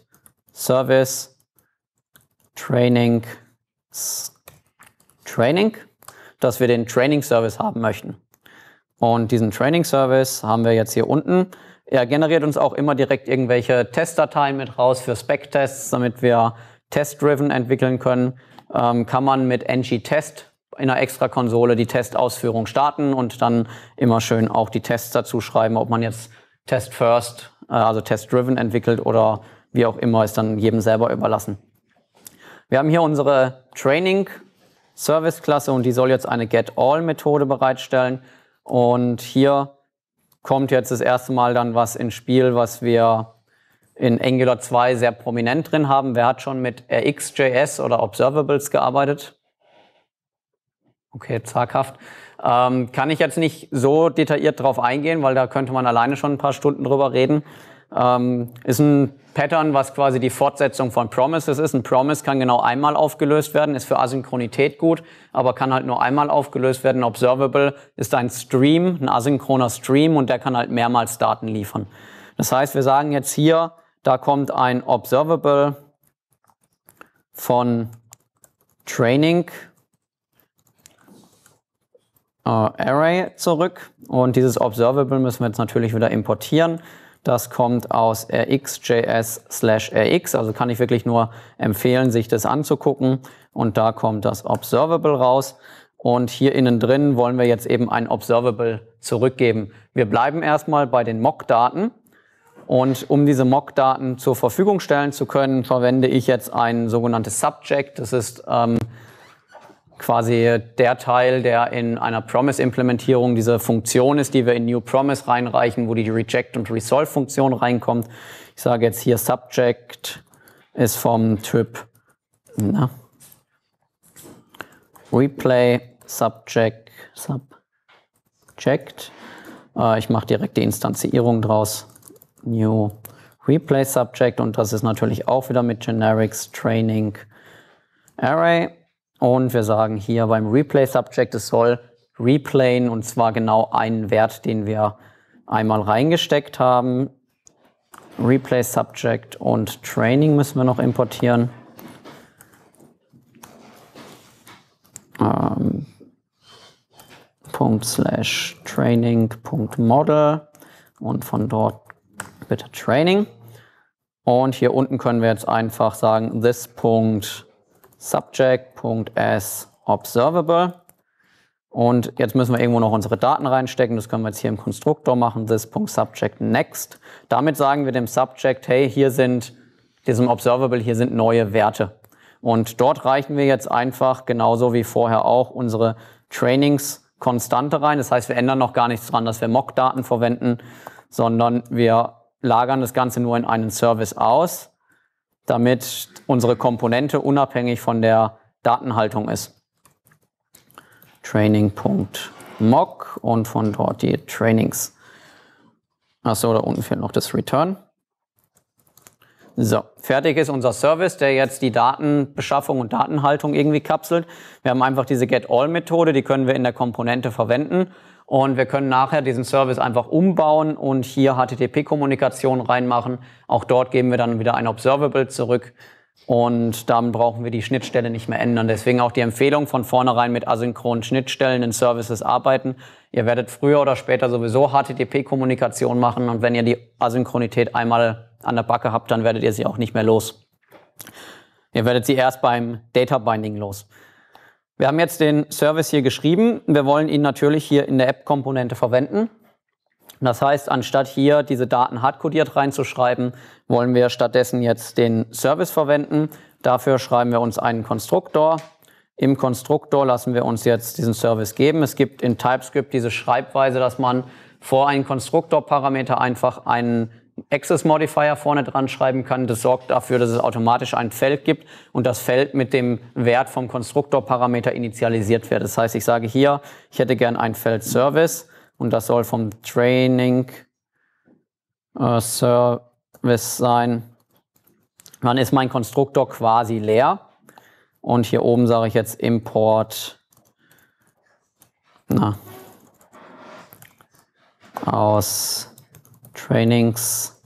service training Training, dass wir den Training Service haben möchten. Und diesen Training Service haben wir jetzt hier unten. Er generiert uns auch immer direkt irgendwelche Testdateien mit raus für Spec-Tests, damit wir Test-Driven entwickeln können. Ähm, kann man mit ng-test in einer extra Konsole die Testausführung starten und dann immer schön auch die Tests dazu schreiben, ob man jetzt Test First, äh, also Test Driven entwickelt oder wie auch immer, ist dann jedem selber überlassen. Wir haben hier unsere Training Service Klasse und die soll jetzt eine Get All Methode bereitstellen. Und hier kommt jetzt das erste Mal dann was ins Spiel, was wir in Angular 2 sehr prominent drin haben. Wer hat schon mit RxJS oder Observables gearbeitet? Okay, zaghaft. Ähm, kann ich jetzt nicht so detailliert drauf eingehen, weil da könnte man alleine schon ein paar Stunden drüber reden. Ähm, ist ein Pattern, was quasi die Fortsetzung von Promises ist. Ein Promise kann genau einmal aufgelöst werden, ist für Asynchronität gut, aber kann halt nur einmal aufgelöst werden. Observable ist ein Stream, ein asynchroner Stream und der kann halt mehrmals Daten liefern. Das heißt, wir sagen jetzt hier, da kommt ein Observable von Training äh, Array zurück und dieses Observable müssen wir jetzt natürlich wieder importieren. Das kommt aus rx.js slash rx, also kann ich wirklich nur empfehlen, sich das anzugucken. Und da kommt das Observable raus. Und hier innen drin wollen wir jetzt eben ein Observable zurückgeben. Wir bleiben erstmal bei den Mock-Daten. Und um diese Mock-Daten zur Verfügung stellen zu können, verwende ich jetzt ein sogenanntes Subject. Das ist ähm, quasi der Teil, der in einer Promise-Implementierung diese Funktion ist, die wir in New Promise reinreichen, wo die Reject- und Resolve-Funktion reinkommt. Ich sage jetzt hier Subject ist vom Typ na, Replay Subject Subject. Äh, ich mache direkt die Instanzierung draus. New Replay Subject und das ist natürlich auch wieder mit Generics Training Array und wir sagen hier beim Replay Subject, es soll replayen und zwar genau einen Wert, den wir einmal reingesteckt haben. Replay Subject und Training müssen wir noch importieren. Ähm, Punkt slash Training Punkt Model und von dort bitte Training. Und hier unten können wir jetzt einfach sagen, this Punkt subject.sObservable. Und jetzt müssen wir irgendwo noch unsere Daten reinstecken. Das können wir jetzt hier im Konstruktor machen, This.subject.next. Damit sagen wir dem Subject, hey, hier sind, diesem Observable, hier sind neue Werte. Und dort reichen wir jetzt einfach, genauso wie vorher auch, unsere Trainingskonstante rein. Das heißt, wir ändern noch gar nichts dran, dass wir Mock-Daten verwenden, sondern wir lagern das Ganze nur in einen Service aus damit unsere Komponente unabhängig von der Datenhaltung ist. Training.mock und von dort die Trainings. Achso, da unten fehlt noch das Return. So, fertig ist unser Service, der jetzt die Datenbeschaffung und Datenhaltung irgendwie kapselt. Wir haben einfach diese Get-All-Methode, die können wir in der Komponente verwenden. Und wir können nachher diesen Service einfach umbauen und hier HTTP-Kommunikation reinmachen. Auch dort geben wir dann wieder ein Observable zurück. Und dann brauchen wir die Schnittstelle nicht mehr ändern. Deswegen auch die Empfehlung, von vornherein mit asynchronen Schnittstellen in Services arbeiten. Ihr werdet früher oder später sowieso HTTP-Kommunikation machen. Und wenn ihr die Asynchronität einmal an der Backe habt, dann werdet ihr sie auch nicht mehr los. Ihr werdet sie erst beim Data Binding los. Wir haben jetzt den Service hier geschrieben. Wir wollen ihn natürlich hier in der App-Komponente verwenden. Das heißt, anstatt hier diese Daten hardcodiert reinzuschreiben, wollen wir stattdessen jetzt den Service verwenden. Dafür schreiben wir uns einen Konstruktor. Im Konstruktor lassen wir uns jetzt diesen Service geben. Es gibt in TypeScript diese Schreibweise, dass man vor einen Konstruktorparameter einfach einen Access Modifier vorne dran schreiben kann. Das sorgt dafür, dass es automatisch ein Feld gibt und das Feld mit dem Wert vom Konstruktorparameter initialisiert wird. Das heißt, ich sage hier, ich hätte gern ein Feld Service und das soll vom Training äh, Service sein. Dann ist mein Konstruktor quasi leer. Und hier oben sage ich jetzt Import na, aus Trainings,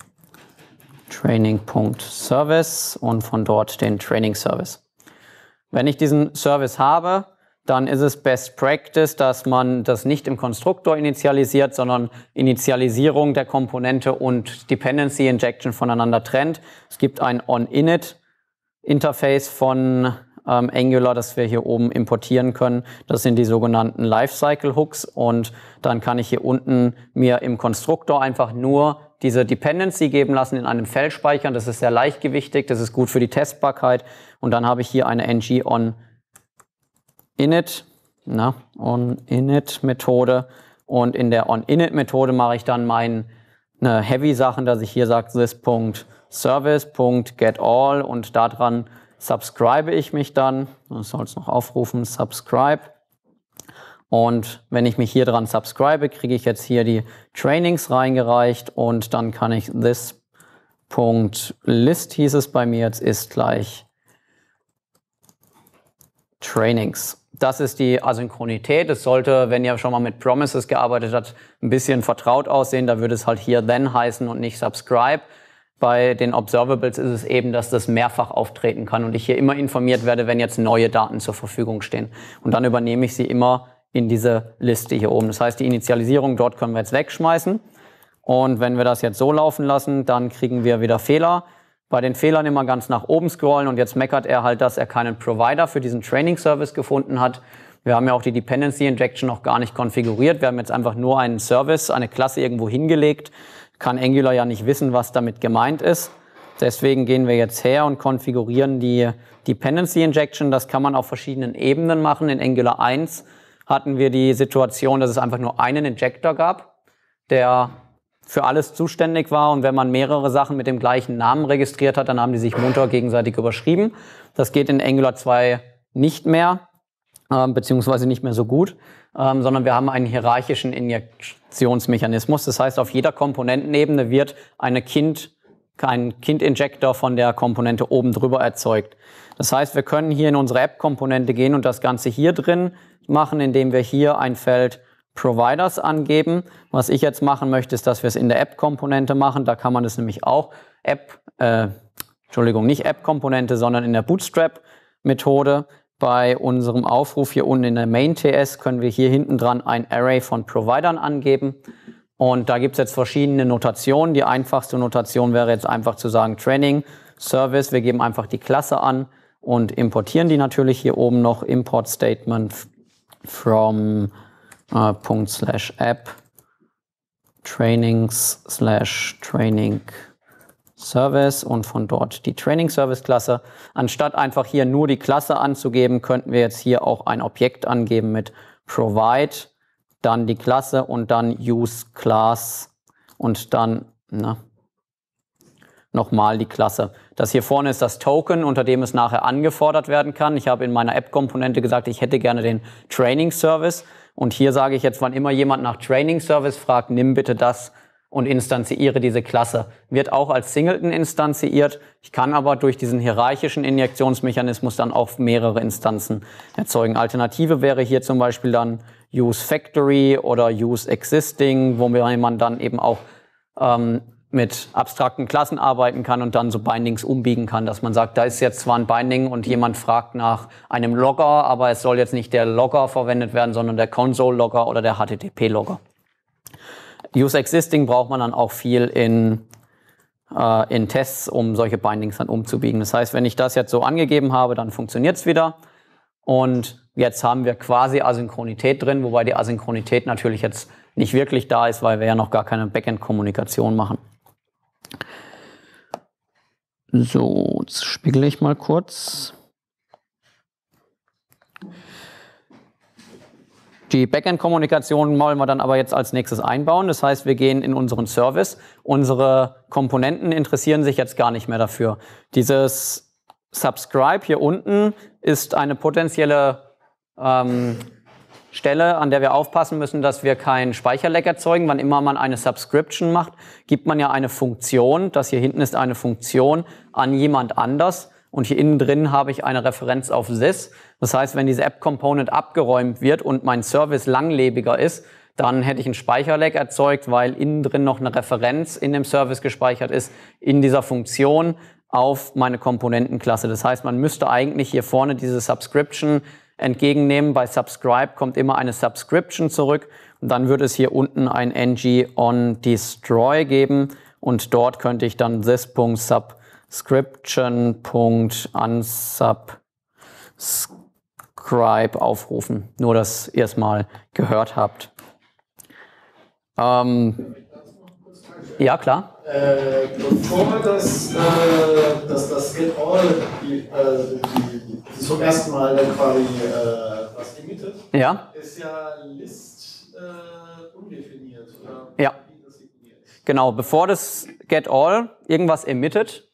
Training.service und von dort den Training Service. Wenn ich diesen Service habe, dann ist es Best Practice, dass man das nicht im Konstruktor initialisiert, sondern Initialisierung der Komponente und Dependency Injection voneinander trennt. Es gibt ein On-Init-Interface von ähm, Angular, das wir hier oben importieren können. Das sind die sogenannten Lifecycle Hooks und dann kann ich hier unten mir im Konstruktor einfach nur diese Dependency geben lassen in einem Feld speichern. Das ist sehr leichtgewichtig, das ist gut für die Testbarkeit und dann habe ich hier eine ng on init, na, on init Methode und in der on init Methode mache ich dann meine ne, Heavy Sachen, dass ich hier sage this.service.getAll und daran subscribe ich mich dann. Ich soll es noch aufrufen, subscribe. Und wenn ich mich hier dran subscribe, kriege ich jetzt hier die Trainings reingereicht und dann kann ich this.list hieß es bei mir jetzt ist gleich Trainings. Das ist die Asynchronität. Es sollte, wenn ihr schon mal mit Promises gearbeitet habt, ein bisschen vertraut aussehen. Da würde es halt hier then heißen und nicht subscribe. Bei den Observables ist es eben, dass das mehrfach auftreten kann und ich hier immer informiert werde, wenn jetzt neue Daten zur Verfügung stehen. Und dann übernehme ich sie immer in diese Liste hier oben. Das heißt, die Initialisierung dort können wir jetzt wegschmeißen. Und wenn wir das jetzt so laufen lassen, dann kriegen wir wieder Fehler. Bei den Fehlern immer ganz nach oben scrollen und jetzt meckert er halt, dass er keinen Provider für diesen Training Service gefunden hat. Wir haben ja auch die Dependency Injection noch gar nicht konfiguriert. Wir haben jetzt einfach nur einen Service, eine Klasse irgendwo hingelegt kann Angular ja nicht wissen, was damit gemeint ist. Deswegen gehen wir jetzt her und konfigurieren die Dependency Injection. Das kann man auf verschiedenen Ebenen machen. In Angular 1 hatten wir die Situation, dass es einfach nur einen Injector gab, der für alles zuständig war. Und wenn man mehrere Sachen mit dem gleichen Namen registriert hat, dann haben die sich munter gegenseitig überschrieben. Das geht in Angular 2 nicht mehr, äh, beziehungsweise nicht mehr so gut ähm, sondern wir haben einen hierarchischen Injektionsmechanismus. Das heißt, auf jeder Komponentenebene wird eine kind, ein Kind-Injector von der Komponente oben drüber erzeugt. Das heißt, wir können hier in unsere App-Komponente gehen und das Ganze hier drin machen, indem wir hier ein Feld Providers angeben. Was ich jetzt machen möchte, ist, dass wir es in der App-Komponente machen. Da kann man es nämlich auch App, äh, Entschuldigung, nicht App-Komponente, sondern in der Bootstrap-Methode. Bei unserem Aufruf hier unten in der Main-TS können wir hier hinten dran ein Array von Providern angeben. Und da gibt es jetzt verschiedene Notationen. Die einfachste Notation wäre jetzt einfach zu sagen Training, Service. Wir geben einfach die Klasse an und importieren die natürlich hier oben noch Import Statement from äh, slash App Trainings slash Training Service und von dort die Training Service Klasse. Anstatt einfach hier nur die Klasse anzugeben, könnten wir jetzt hier auch ein Objekt angeben mit Provide, dann die Klasse und dann Use Class und dann na, nochmal die Klasse. Das hier vorne ist das Token, unter dem es nachher angefordert werden kann. Ich habe in meiner App-Komponente gesagt, ich hätte gerne den Training Service. Und hier sage ich jetzt, wann immer jemand nach Training Service fragt, nimm bitte das und instanziere diese Klasse. Wird auch als Singleton instanziert. Ich kann aber durch diesen hierarchischen Injektionsmechanismus dann auch mehrere Instanzen erzeugen. Alternative wäre hier zum Beispiel dann Use Factory oder Use Existing, wo man dann eben auch ähm, mit abstrakten Klassen arbeiten kann und dann so Bindings umbiegen kann, dass man sagt, da ist jetzt zwar ein Binding und jemand fragt nach einem Logger, aber es soll jetzt nicht der Logger verwendet werden, sondern der Console-Logger oder der HTTP-Logger. Use Existing braucht man dann auch viel in, äh, in Tests, um solche Bindings dann umzubiegen. Das heißt, wenn ich das jetzt so angegeben habe, dann funktioniert es wieder. Und jetzt haben wir quasi Asynchronität drin, wobei die Asynchronität natürlich jetzt nicht wirklich da ist, weil wir ja noch gar keine Backend-Kommunikation machen. So, jetzt spiegel ich mal kurz. Die Backend-Kommunikation wollen wir dann aber jetzt als nächstes einbauen. Das heißt, wir gehen in unseren Service. Unsere Komponenten interessieren sich jetzt gar nicht mehr dafür. Dieses Subscribe hier unten ist eine potenzielle ähm, Stelle, an der wir aufpassen müssen, dass wir keinen Speicherleck erzeugen. Wann immer man eine Subscription macht, gibt man ja eine Funktion, das hier hinten ist eine Funktion, an jemand anders. Und hier innen drin habe ich eine Referenz auf SIS. Das heißt, wenn diese App-Component abgeräumt wird und mein Service langlebiger ist, dann hätte ich einen Speicherlag erzeugt, weil innen drin noch eine Referenz in dem Service gespeichert ist, in dieser Funktion auf meine Komponentenklasse. Das heißt, man müsste eigentlich hier vorne diese Subscription entgegennehmen. Bei Subscribe kommt immer eine Subscription zurück und dann würde es hier unten ein ng on destroy geben und dort könnte ich dann this.sub scription.unsubscribe aufrufen. Nur, dass ihr es mal gehört habt. Ähm, ja, klar. Äh, bevor das, äh, das, das Get All die, äh, die, die zum ersten Mal dann quasi äh, was gemietet, ja. ist ja List äh, undefiniert. Oder? Ja. Genau, bevor das Get All irgendwas emittet,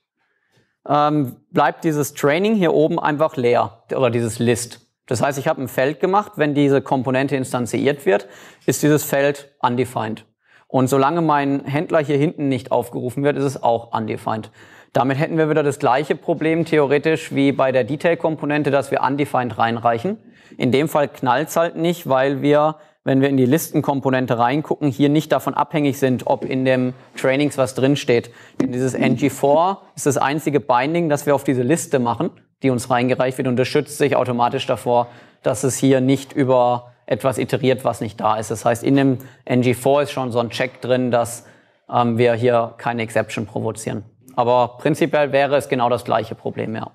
ähm, bleibt dieses Training hier oben einfach leer oder dieses List. Das heißt, ich habe ein Feld gemacht, wenn diese Komponente instanziert wird, ist dieses Feld undefined. Und solange mein Händler hier hinten nicht aufgerufen wird, ist es auch undefined. Damit hätten wir wieder das gleiche Problem theoretisch wie bei der Detail-Komponente, dass wir undefined reinreichen. In dem Fall knallt's halt nicht, weil wir wenn wir in die Listenkomponente reingucken, hier nicht davon abhängig sind, ob in dem Trainings was drinsteht. Denn dieses NG4 ist das einzige Binding, das wir auf diese Liste machen, die uns reingereicht wird und das schützt sich automatisch davor, dass es hier nicht über etwas iteriert, was nicht da ist. Das heißt, in dem NG4 ist schon so ein Check drin, dass ähm, wir hier keine Exception provozieren. Aber prinzipiell wäre es genau das gleiche Problem, ja.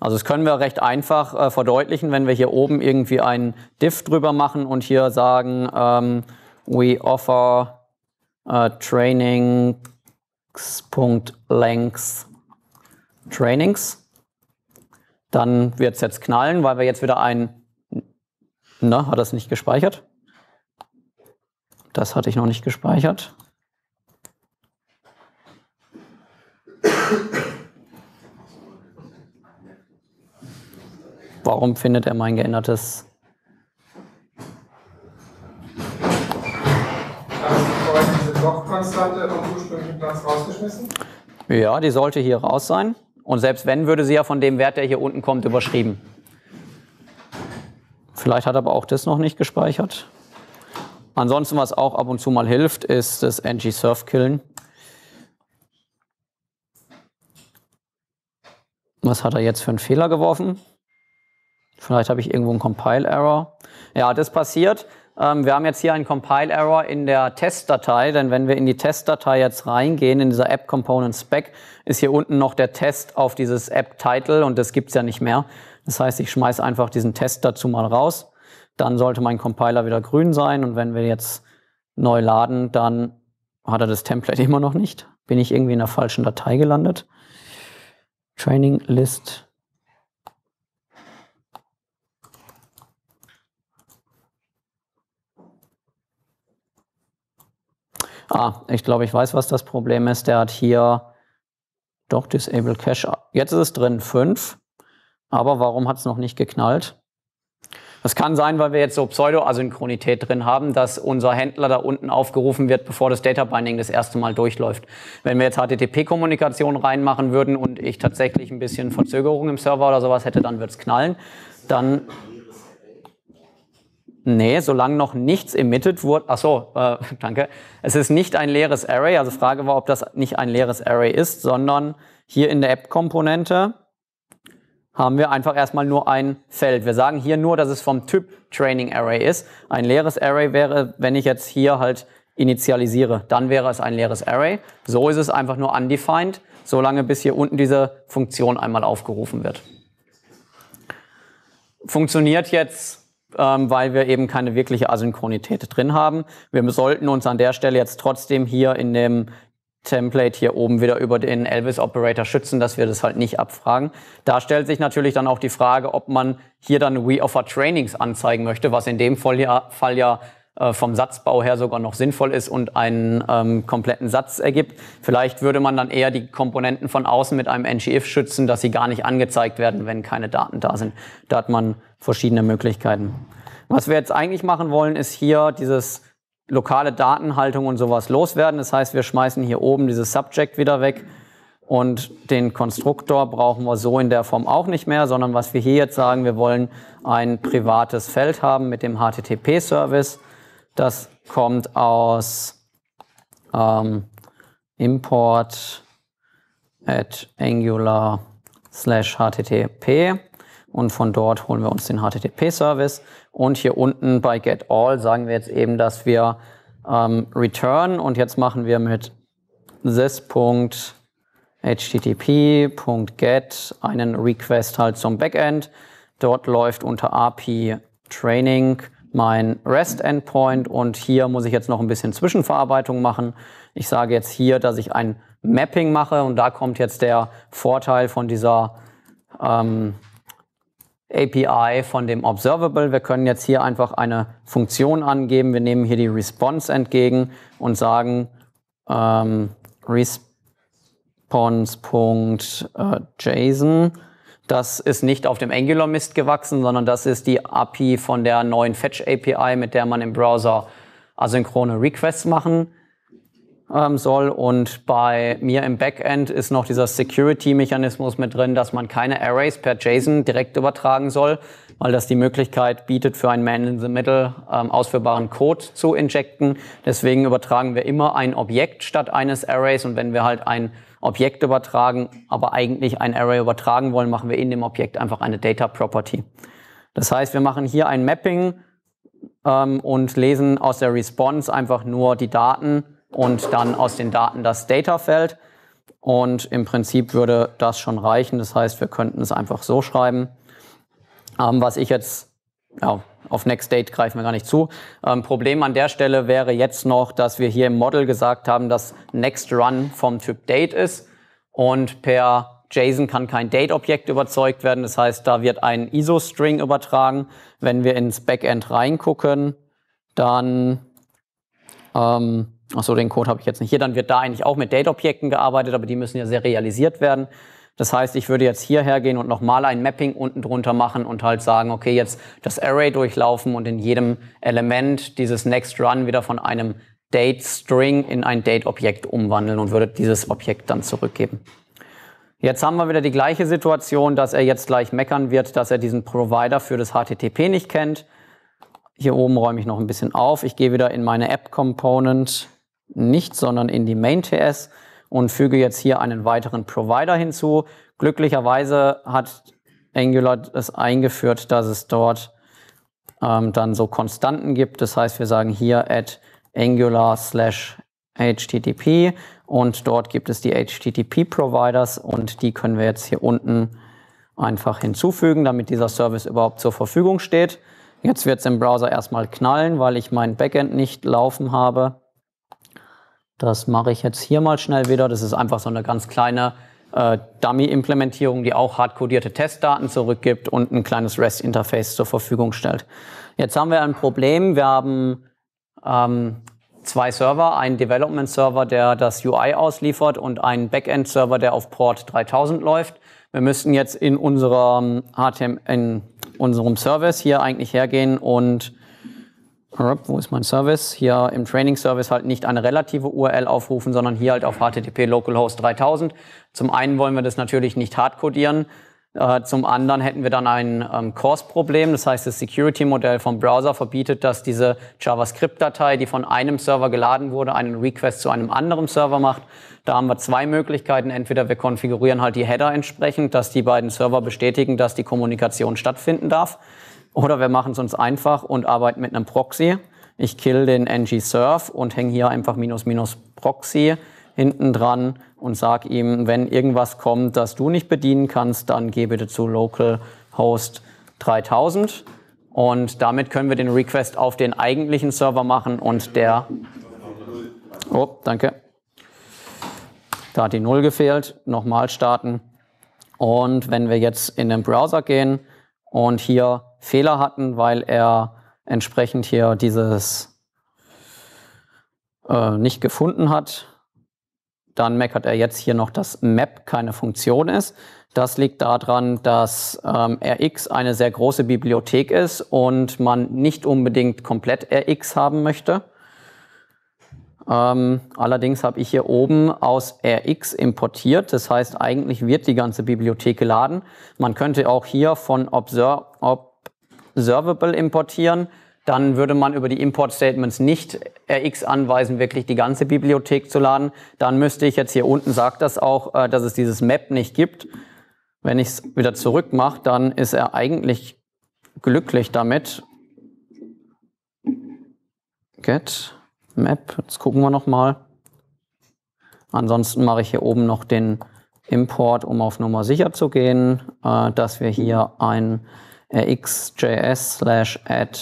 Also das können wir recht einfach äh, verdeutlichen, wenn wir hier oben irgendwie einen Diff drüber machen und hier sagen, ähm, we offer äh, trainings.length trainings. Dann wird es jetzt knallen, weil wir jetzt wieder ein... Na, hat das nicht gespeichert? Das hatte ich noch nicht gespeichert. Warum findet er mein geändertes? rausgeschmissen? Ja, die sollte hier raus sein. Und selbst wenn, würde sie ja von dem Wert, der hier unten kommt, überschrieben. Vielleicht hat aber auch das noch nicht gespeichert. Ansonsten, was auch ab und zu mal hilft, ist das ng-surf-Killen. Was hat er jetzt für einen Fehler geworfen? Vielleicht habe ich irgendwo einen Compile-Error. Ja, das passiert. Ähm, wir haben jetzt hier einen Compile-Error in der Testdatei, denn wenn wir in die Testdatei jetzt reingehen, in dieser App Component Spec, ist hier unten noch der Test auf dieses App-Title und das gibt es ja nicht mehr. Das heißt, ich schmeiße einfach diesen Test dazu mal raus. Dann sollte mein Compiler wieder grün sein und wenn wir jetzt neu laden, dann hat er das Template [laughs] immer noch nicht. Bin ich irgendwie in der falschen Datei gelandet? Training List Ah, ich glaube, ich weiß, was das Problem ist. Der hat hier doch Disable Cache. Jetzt ist es drin, 5. Aber warum hat es noch nicht geknallt? Das kann sein, weil wir jetzt so Pseudo-Asynchronität drin haben, dass unser Händler da unten aufgerufen wird, bevor das Data Binding das erste Mal durchläuft. Wenn wir jetzt HTTP-Kommunikation reinmachen würden und ich tatsächlich ein bisschen Verzögerung im Server oder sowas hätte, dann es knallen. Dann Nee, solange noch nichts emittet wurde. Ach so, äh, [laughs] danke. Es ist nicht ein leeres Array. Also Frage war, ob das nicht ein leeres Array ist, sondern hier in der App-Komponente haben wir einfach erstmal nur ein Feld. Wir sagen hier nur, dass es vom Typ Training Array ist. Ein leeres Array wäre, wenn ich jetzt hier halt initialisiere, dann wäre es ein leeres Array. So ist es einfach nur undefined, solange bis hier unten diese Funktion einmal aufgerufen wird. Funktioniert jetzt ähm, weil wir eben keine wirkliche Asynchronität drin haben. Wir sollten uns an der Stelle jetzt trotzdem hier in dem Template hier oben wieder über den Elvis Operator schützen, dass wir das halt nicht abfragen. Da stellt sich natürlich dann auch die Frage, ob man hier dann We Offer Trainings anzeigen möchte, was in dem Fall ja, Fall ja äh, vom Satzbau her sogar noch sinnvoll ist und einen ähm, kompletten Satz ergibt. Vielleicht würde man dann eher die Komponenten von außen mit einem NGIF schützen, dass sie gar nicht angezeigt werden, wenn keine Daten da sind. Da hat man verschiedene Möglichkeiten. Was wir jetzt eigentlich machen wollen, ist hier dieses lokale Datenhaltung und sowas loswerden. Das heißt, wir schmeißen hier oben dieses Subject wieder weg und den Konstruktor brauchen wir so in der Form auch nicht mehr, sondern was wir hier jetzt sagen, wir wollen ein privates Feld haben mit dem HTTP-Service. Das kommt aus ähm, import at angular slash http und von dort holen wir uns den HTTP-Service und hier unten bei get all sagen wir jetzt eben, dass wir ähm, return und jetzt machen wir mit this.http.get einen Request halt zum Backend. Dort läuft unter API Training mein REST Endpoint und hier muss ich jetzt noch ein bisschen Zwischenverarbeitung machen. Ich sage jetzt hier, dass ich ein Mapping mache und da kommt jetzt der Vorteil von dieser ähm, API von dem Observable. Wir können jetzt hier einfach eine Funktion angeben. Wir nehmen hier die Response entgegen und sagen ähm, response.json. Das ist nicht auf dem Angular Mist gewachsen, sondern das ist die API von der neuen Fetch API, mit der man im Browser asynchrone Requests machen ähm, soll. Und bei mir im Backend ist noch dieser Security-Mechanismus mit drin, dass man keine Arrays per JSON direkt übertragen soll, weil das die Möglichkeit bietet, für einen Man-in-the-Middle ähm, ausführbaren Code zu injecten. Deswegen übertragen wir immer ein Objekt statt eines Arrays. Und wenn wir halt ein Objekt übertragen, aber eigentlich ein Array übertragen wollen, machen wir in dem Objekt einfach eine Data Property. Das heißt, wir machen hier ein Mapping ähm, und lesen aus der Response einfach nur die Daten und dann aus den Daten das Data-Feld. Und im Prinzip würde das schon reichen. Das heißt, wir könnten es einfach so schreiben. Ähm, was ich jetzt, ja, auf Next Date greifen wir gar nicht zu. Ähm, Problem an der Stelle wäre jetzt noch, dass wir hier im Model gesagt haben, dass Next Run vom Typ Date ist und per JSON kann kein Date-Objekt überzeugt werden. Das heißt, da wird ein ISO-String übertragen. Wenn wir ins Backend reingucken, dann ähm, Achso, den Code habe ich jetzt nicht hier. Dann wird da eigentlich auch mit Date-Objekten gearbeitet, aber die müssen ja serialisiert werden. Das heißt, ich würde jetzt hierher gehen und nochmal ein Mapping unten drunter machen und halt sagen, okay, jetzt das Array durchlaufen und in jedem Element dieses Next Run wieder von einem Date String in ein Date Objekt umwandeln und würde dieses Objekt dann zurückgeben. Jetzt haben wir wieder die gleiche Situation, dass er jetzt gleich meckern wird, dass er diesen Provider für das HTTP nicht kennt. Hier oben räume ich noch ein bisschen auf. Ich gehe wieder in meine App Component nicht, sondern in die Main.js und füge jetzt hier einen weiteren Provider hinzu. Glücklicherweise hat Angular es eingeführt, dass es dort ähm, dann so Konstanten gibt. Das heißt, wir sagen hier at angular slash http und dort gibt es die http Providers und die können wir jetzt hier unten einfach hinzufügen, damit dieser Service überhaupt zur Verfügung steht. Jetzt wird es im Browser erstmal knallen, weil ich mein Backend nicht laufen habe. Das mache ich jetzt hier mal schnell wieder. Das ist einfach so eine ganz kleine äh, Dummy-Implementierung, die auch hardcodierte Testdaten zurückgibt und ein kleines REST-Interface zur Verfügung stellt. Jetzt haben wir ein Problem. Wir haben ähm, zwei Server, einen Development-Server, der das UI ausliefert und einen Backend-Server, der auf Port 3000 läuft. Wir müssten jetzt in unserem, HTML, in unserem Service hier eigentlich hergehen und wo ist mein Service? Hier im Training Service halt nicht eine relative URL aufrufen, sondern hier halt auf HTTP localhost 3000. Zum einen wollen wir das natürlich nicht hardcodieren. Äh, zum anderen hätten wir dann ein ähm, Course-Problem. Das heißt, das Security-Modell vom Browser verbietet, dass diese JavaScript-Datei, die von einem Server geladen wurde, einen Request zu einem anderen Server macht. Da haben wir zwei Möglichkeiten. Entweder wir konfigurieren halt die Header entsprechend, dass die beiden Server bestätigen, dass die Kommunikation stattfinden darf. Oder wir machen es uns einfach und arbeiten mit einem Proxy. Ich kill den ng-serve und hänge hier einfach minus minus Proxy hinten dran und sage ihm, wenn irgendwas kommt, das du nicht bedienen kannst, dann geh bitte zu localhost 3000. Und damit können wir den Request auf den eigentlichen Server machen und der. Oh, danke. Da hat die 0 gefehlt. Nochmal starten. Und wenn wir jetzt in den Browser gehen und hier Fehler hatten, weil er entsprechend hier dieses äh, nicht gefunden hat. Dann meckert er jetzt hier noch, dass map keine Funktion ist. Das liegt daran, dass ähm, RX eine sehr große Bibliothek ist und man nicht unbedingt komplett RX haben möchte. Ähm, allerdings habe ich hier oben aus RX importiert. Das heißt, eigentlich wird die ganze Bibliothek geladen. Man könnte auch hier von Observe, ob Servable importieren, dann würde man über die Import-Statements nicht RX anweisen, wirklich die ganze Bibliothek zu laden. Dann müsste ich jetzt hier unten, sagt das auch, äh, dass es dieses Map nicht gibt. Wenn ich es wieder zurück mache, dann ist er eigentlich glücklich damit. Get Map, jetzt gucken wir nochmal. Ansonsten mache ich hier oben noch den Import, um auf Nummer sicher zu gehen, äh, dass wir hier ein äh, xjs slash add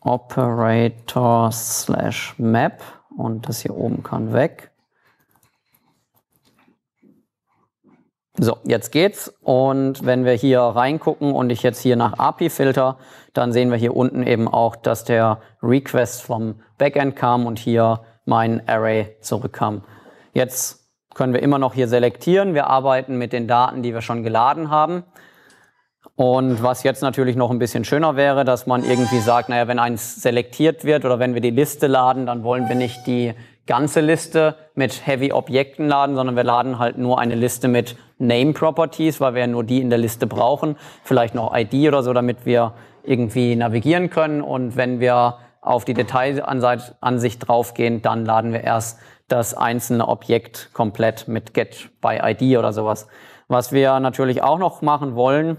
operator slash map und das hier oben kann weg. So, jetzt geht's und wenn wir hier reingucken und ich jetzt hier nach API filter, dann sehen wir hier unten eben auch, dass der Request vom Backend kam und hier mein Array zurückkam. Jetzt können wir immer noch hier selektieren. Wir arbeiten mit den Daten, die wir schon geladen haben. Und was jetzt natürlich noch ein bisschen schöner wäre, dass man irgendwie sagt, naja, wenn eins selektiert wird oder wenn wir die Liste laden, dann wollen wir nicht die ganze Liste mit Heavy Objekten laden, sondern wir laden halt nur eine Liste mit Name Properties, weil wir ja nur die in der Liste brauchen, vielleicht noch ID oder so, damit wir irgendwie navigieren können. Und wenn wir auf die Detailansicht draufgehen, dann laden wir erst das einzelne Objekt komplett mit Get by ID oder sowas. Was wir natürlich auch noch machen wollen,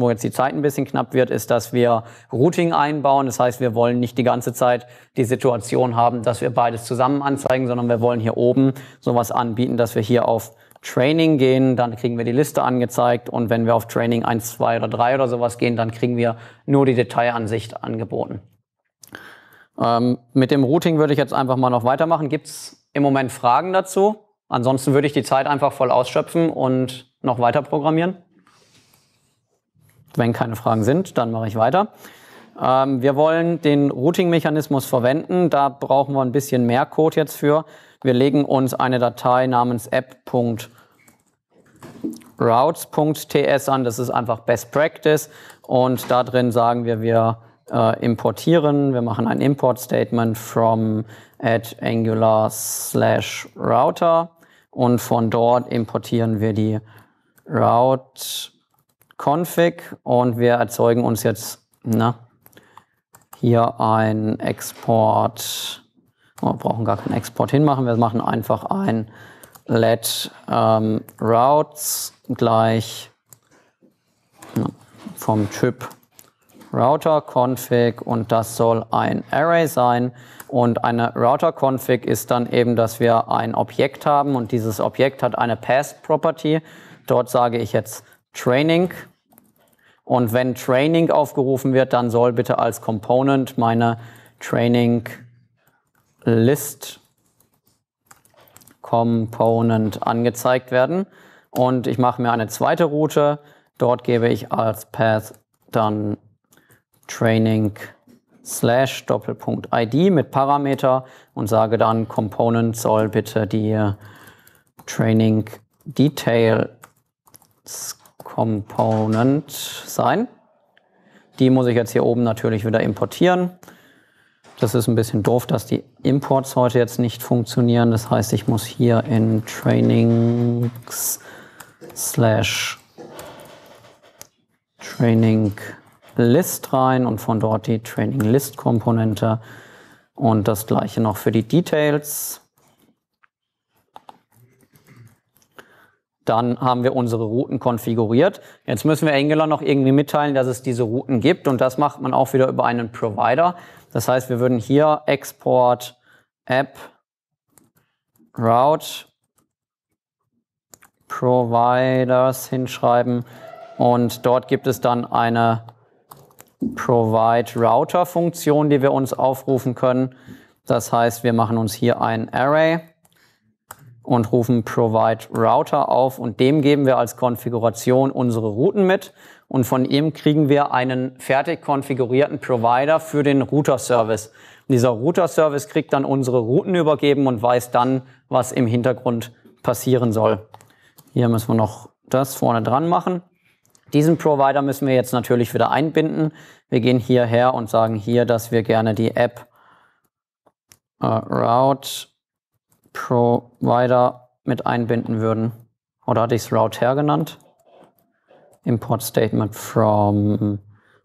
wo jetzt die Zeit ein bisschen knapp wird, ist, dass wir Routing einbauen. Das heißt, wir wollen nicht die ganze Zeit die Situation haben, dass wir beides zusammen anzeigen, sondern wir wollen hier oben sowas anbieten, dass wir hier auf Training gehen, dann kriegen wir die Liste angezeigt und wenn wir auf Training 1, 2 oder 3 oder sowas gehen, dann kriegen wir nur die Detailansicht angeboten. Ähm, mit dem Routing würde ich jetzt einfach mal noch weitermachen. Gibt es im Moment Fragen dazu? Ansonsten würde ich die Zeit einfach voll ausschöpfen und noch weiter programmieren. Wenn keine Fragen sind, dann mache ich weiter. Ähm, wir wollen den Routing-Mechanismus verwenden. Da brauchen wir ein bisschen mehr Code jetzt für. Wir legen uns eine Datei namens app.routes.ts an. Das ist einfach Best Practice. Und da drin sagen wir, wir äh, importieren. Wir machen ein Import-Statement from at angular slash router. Und von dort importieren wir die Route config und wir erzeugen uns jetzt ne, hier ein Export. wir oh, brauchen gar keinen Export hinmachen, wir machen einfach ein let ähm, routes gleich ne, vom Typ Router Config und das soll ein Array sein. Und eine Router Config ist dann eben, dass wir ein Objekt haben und dieses Objekt hat eine Path Property. Dort sage ich jetzt Training und wenn Training aufgerufen wird, dann soll bitte als Component meine Training List Component angezeigt werden. Und ich mache mir eine zweite Route. Dort gebe ich als Path dann Training slash Doppelpunkt ID mit Parameter und sage dann Component soll bitte die Training Detail Script Component sein. Die muss ich jetzt hier oben natürlich wieder importieren. Das ist ein bisschen doof, dass die Imports heute jetzt nicht funktionieren. Das heißt, ich muss hier in Trainings slash Training List rein und von dort die Training List Komponente und das gleiche noch für die Details. Dann haben wir unsere Routen konfiguriert. Jetzt müssen wir Angular noch irgendwie mitteilen, dass es diese Routen gibt und das macht man auch wieder über einen Provider. Das heißt, wir würden hier Export App Route Providers hinschreiben und dort gibt es dann eine Provide Router Funktion, die wir uns aufrufen können. Das heißt, wir machen uns hier ein Array und rufen Provide Router auf und dem geben wir als Konfiguration unsere Routen mit und von ihm kriegen wir einen fertig konfigurierten Provider für den Router-Service. Dieser Router-Service kriegt dann unsere Routen übergeben und weiß dann, was im Hintergrund passieren soll. Hier müssen wir noch das vorne dran machen. Diesen Provider müssen wir jetzt natürlich wieder einbinden. Wir gehen hierher und sagen hier, dass wir gerne die App äh, Route Provider mit einbinden würden. Oder hatte ich es Route her genannt? Import Statement from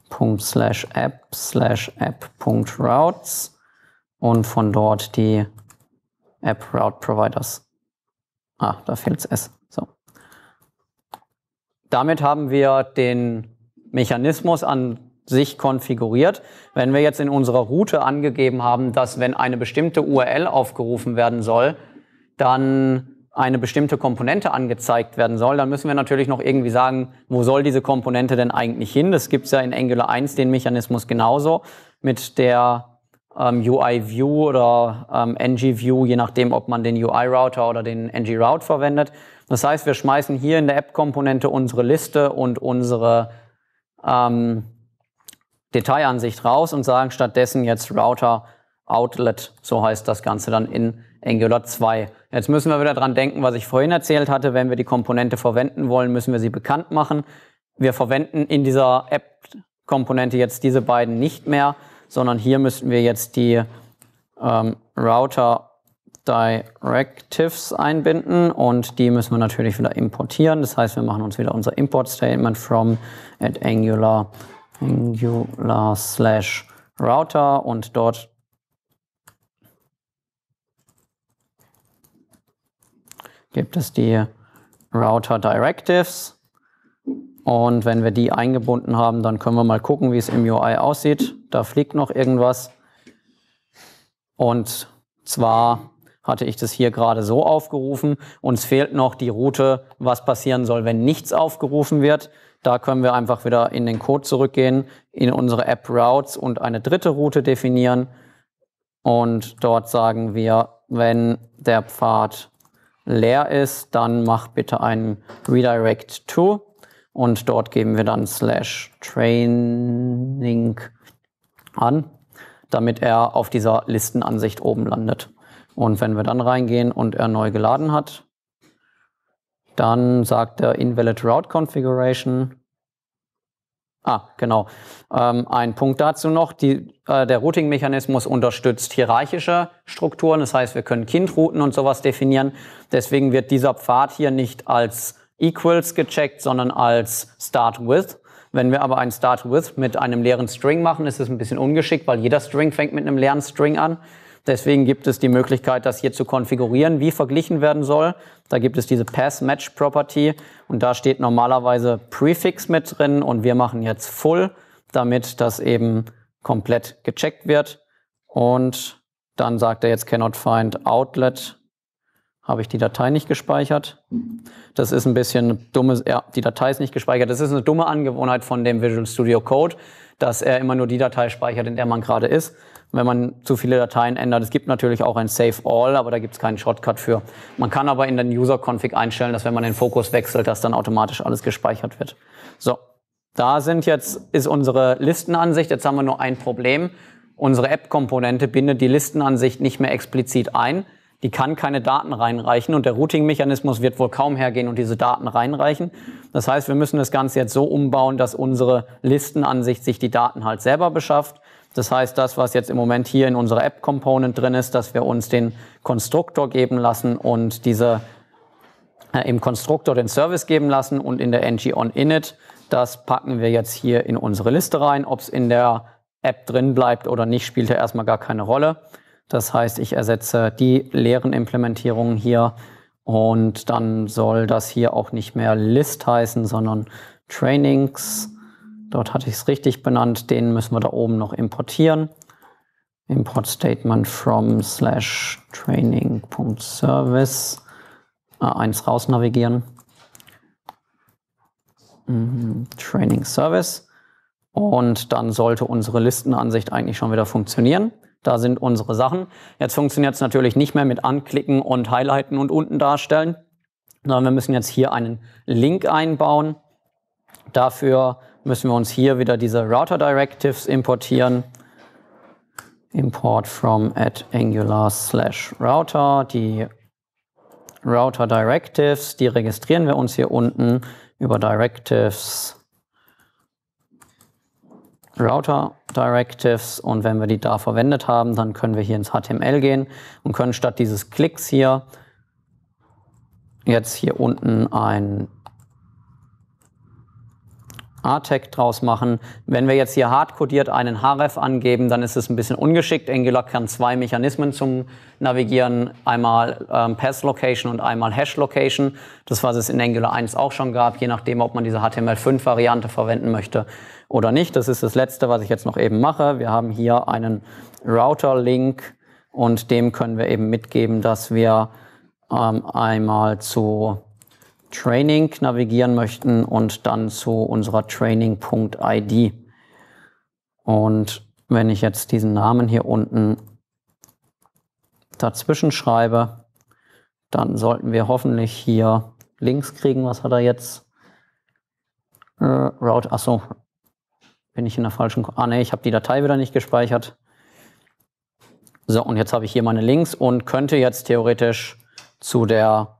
Punkt slash app slash app.routes und von dort die App Route Providers. Ah, da fehlt S. So. Damit haben wir den Mechanismus an sich konfiguriert. Wenn wir jetzt in unserer Route angegeben haben, dass wenn eine bestimmte URL aufgerufen werden soll, dann eine bestimmte Komponente angezeigt werden soll, dann müssen wir natürlich noch irgendwie sagen, wo soll diese Komponente denn eigentlich hin? Das gibt es ja in Angular 1 den Mechanismus genauso mit der ähm, UI-View oder ähm, ng-View, je nachdem, ob man den UI-Router oder den ng-Route verwendet. Das heißt, wir schmeißen hier in der App-Komponente unsere Liste und unsere ähm, Detailansicht raus und sagen stattdessen jetzt Router Outlet, so heißt das Ganze dann in Angular 2. Jetzt müssen wir wieder dran denken, was ich vorhin erzählt hatte. Wenn wir die Komponente verwenden wollen, müssen wir sie bekannt machen. Wir verwenden in dieser App-Komponente jetzt diese beiden nicht mehr, sondern hier müssten wir jetzt die ähm, Router Directives einbinden und die müssen wir natürlich wieder importieren. Das heißt, wir machen uns wieder unser Import Statement from at Angular Angular slash Router und dort gibt es die Router Directives. Und wenn wir die eingebunden haben, dann können wir mal gucken, wie es im UI aussieht. Da fliegt noch irgendwas. Und zwar hatte ich das hier gerade so aufgerufen. Uns fehlt noch die Route, was passieren soll, wenn nichts aufgerufen wird. Da können wir einfach wieder in den Code zurückgehen, in unsere App Routes und eine dritte Route definieren. Und dort sagen wir, wenn der Pfad leer ist, dann mach bitte ein Redirect to und dort geben wir dann slash training an, damit er auf dieser Listenansicht oben landet. Und wenn wir dann reingehen und er neu geladen hat, dann sagt er Invalid Route Configuration. Ah, genau. Ähm, ein Punkt dazu noch. Die, äh, der Routing-Mechanismus unterstützt hierarchische Strukturen. Das heißt, wir können Kindrouten und sowas definieren. Deswegen wird dieser Pfad hier nicht als Equals gecheckt, sondern als Start With. Wenn wir aber ein Start With mit einem leeren String machen, ist es ein bisschen ungeschickt, weil jeder String fängt mit einem leeren String an. Deswegen gibt es die Möglichkeit, das hier zu konfigurieren, wie verglichen werden soll. Da gibt es diese Pass-Match-Property und da steht normalerweise Prefix mit drin und wir machen jetzt Full, damit das eben komplett gecheckt wird. Und dann sagt er jetzt cannot find Outlet habe ich die Datei nicht gespeichert. Das ist ein bisschen dummes, ja, die Datei ist nicht gespeichert. Das ist eine dumme Angewohnheit von dem Visual Studio Code, dass er immer nur die Datei speichert, in der man gerade ist. Wenn man zu viele Dateien ändert, es gibt natürlich auch ein Save All, aber da gibt es keinen Shortcut für. Man kann aber in den User Config einstellen, dass wenn man den Fokus wechselt, dass dann automatisch alles gespeichert wird. So. Da sind jetzt, ist unsere Listenansicht. Jetzt haben wir nur ein Problem. Unsere App-Komponente bindet die Listenansicht nicht mehr explizit ein die kann keine Daten reinreichen und der Routing-Mechanismus wird wohl kaum hergehen und diese Daten reinreichen. Das heißt, wir müssen das Ganze jetzt so umbauen, dass unsere Listenansicht sich die Daten halt selber beschafft. Das heißt, das, was jetzt im Moment hier in unserer App-Component drin ist, dass wir uns den Konstruktor geben lassen und diese äh, im Konstruktor den Service geben lassen und in der ng-on-init, das packen wir jetzt hier in unsere Liste rein. Ob es in der App drin bleibt oder nicht, spielt ja erstmal gar keine Rolle. Das heißt, ich ersetze die leeren Implementierungen hier und dann soll das hier auch nicht mehr List heißen, sondern Trainings. Dort hatte ich es richtig benannt. Den müssen wir da oben noch importieren. Import Statement from slash training.service. A1 ah, raus navigieren. Mhm, Training Service. Und dann sollte unsere Listenansicht eigentlich schon wieder funktionieren. Da sind unsere Sachen. Jetzt funktioniert es natürlich nicht mehr mit Anklicken und Highlighten und unten darstellen, sondern wir müssen jetzt hier einen Link einbauen. Dafür müssen wir uns hier wieder diese Router Directives importieren. Import from at angular slash router. Die Router Directives, die registrieren wir uns hier unten über Directives Router Directives und wenn wir die da verwendet haben, dann können wir hier ins HTML gehen und können statt dieses Klicks hier jetzt hier unten ein A-Tag e draus machen. Wenn wir jetzt hier hardcodiert einen href angeben, dann ist es ein bisschen ungeschickt. Angular kann zwei Mechanismen zum Navigieren, einmal ähm, Path-Location und einmal Hash-Location. Das, was es in Angular 1 auch schon gab, je nachdem, ob man diese HTML5-Variante verwenden möchte oder nicht. Das ist das Letzte, was ich jetzt noch eben mache. Wir haben hier einen Router-Link und dem können wir eben mitgeben, dass wir ähm, einmal zu Training navigieren möchten und dann zu unserer Training.id. Und wenn ich jetzt diesen Namen hier unten dazwischen schreibe, dann sollten wir hoffentlich hier Links kriegen. Was hat er jetzt? Äh, Route, achso, bin ich in der falschen... Ah ne, ich habe die Datei wieder nicht gespeichert. So, und jetzt habe ich hier meine Links und könnte jetzt theoretisch zu der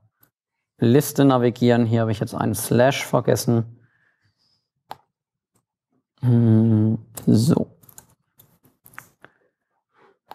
Liste navigieren. Hier habe ich jetzt einen Slash vergessen. Hm, so.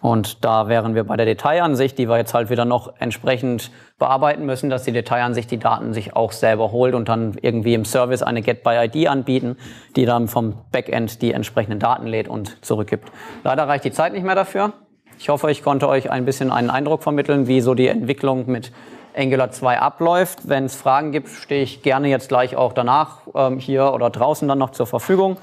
Und da wären wir bei der Detailansicht, die wir jetzt halt wieder noch entsprechend bearbeiten müssen, dass die Detailansicht die Daten sich auch selber holt und dann irgendwie im Service eine Get-by-ID anbieten, die dann vom Backend die entsprechenden Daten lädt und zurückgibt. Leider reicht die Zeit nicht mehr dafür. Ich hoffe, ich konnte euch ein bisschen einen Eindruck vermitteln, wie so die Entwicklung mit Angular 2 abläuft. Wenn es Fragen gibt, stehe ich gerne jetzt gleich auch danach ähm, hier oder draußen dann noch zur Verfügung.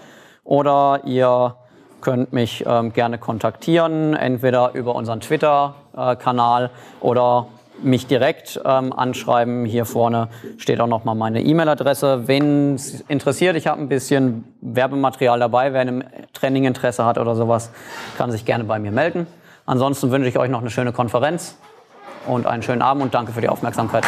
Oder ihr könnt mich ähm, gerne kontaktieren, entweder über unseren Twitter-Kanal oder mich direkt ähm, anschreiben. Hier vorne steht auch nochmal meine E-Mail-Adresse. Wen es interessiert, ich habe ein bisschen Werbematerial dabei. Wer im Training Interesse hat oder sowas, kann sich gerne bei mir melden. Ansonsten wünsche ich euch noch eine schöne Konferenz und einen schönen Abend und danke für die Aufmerksamkeit.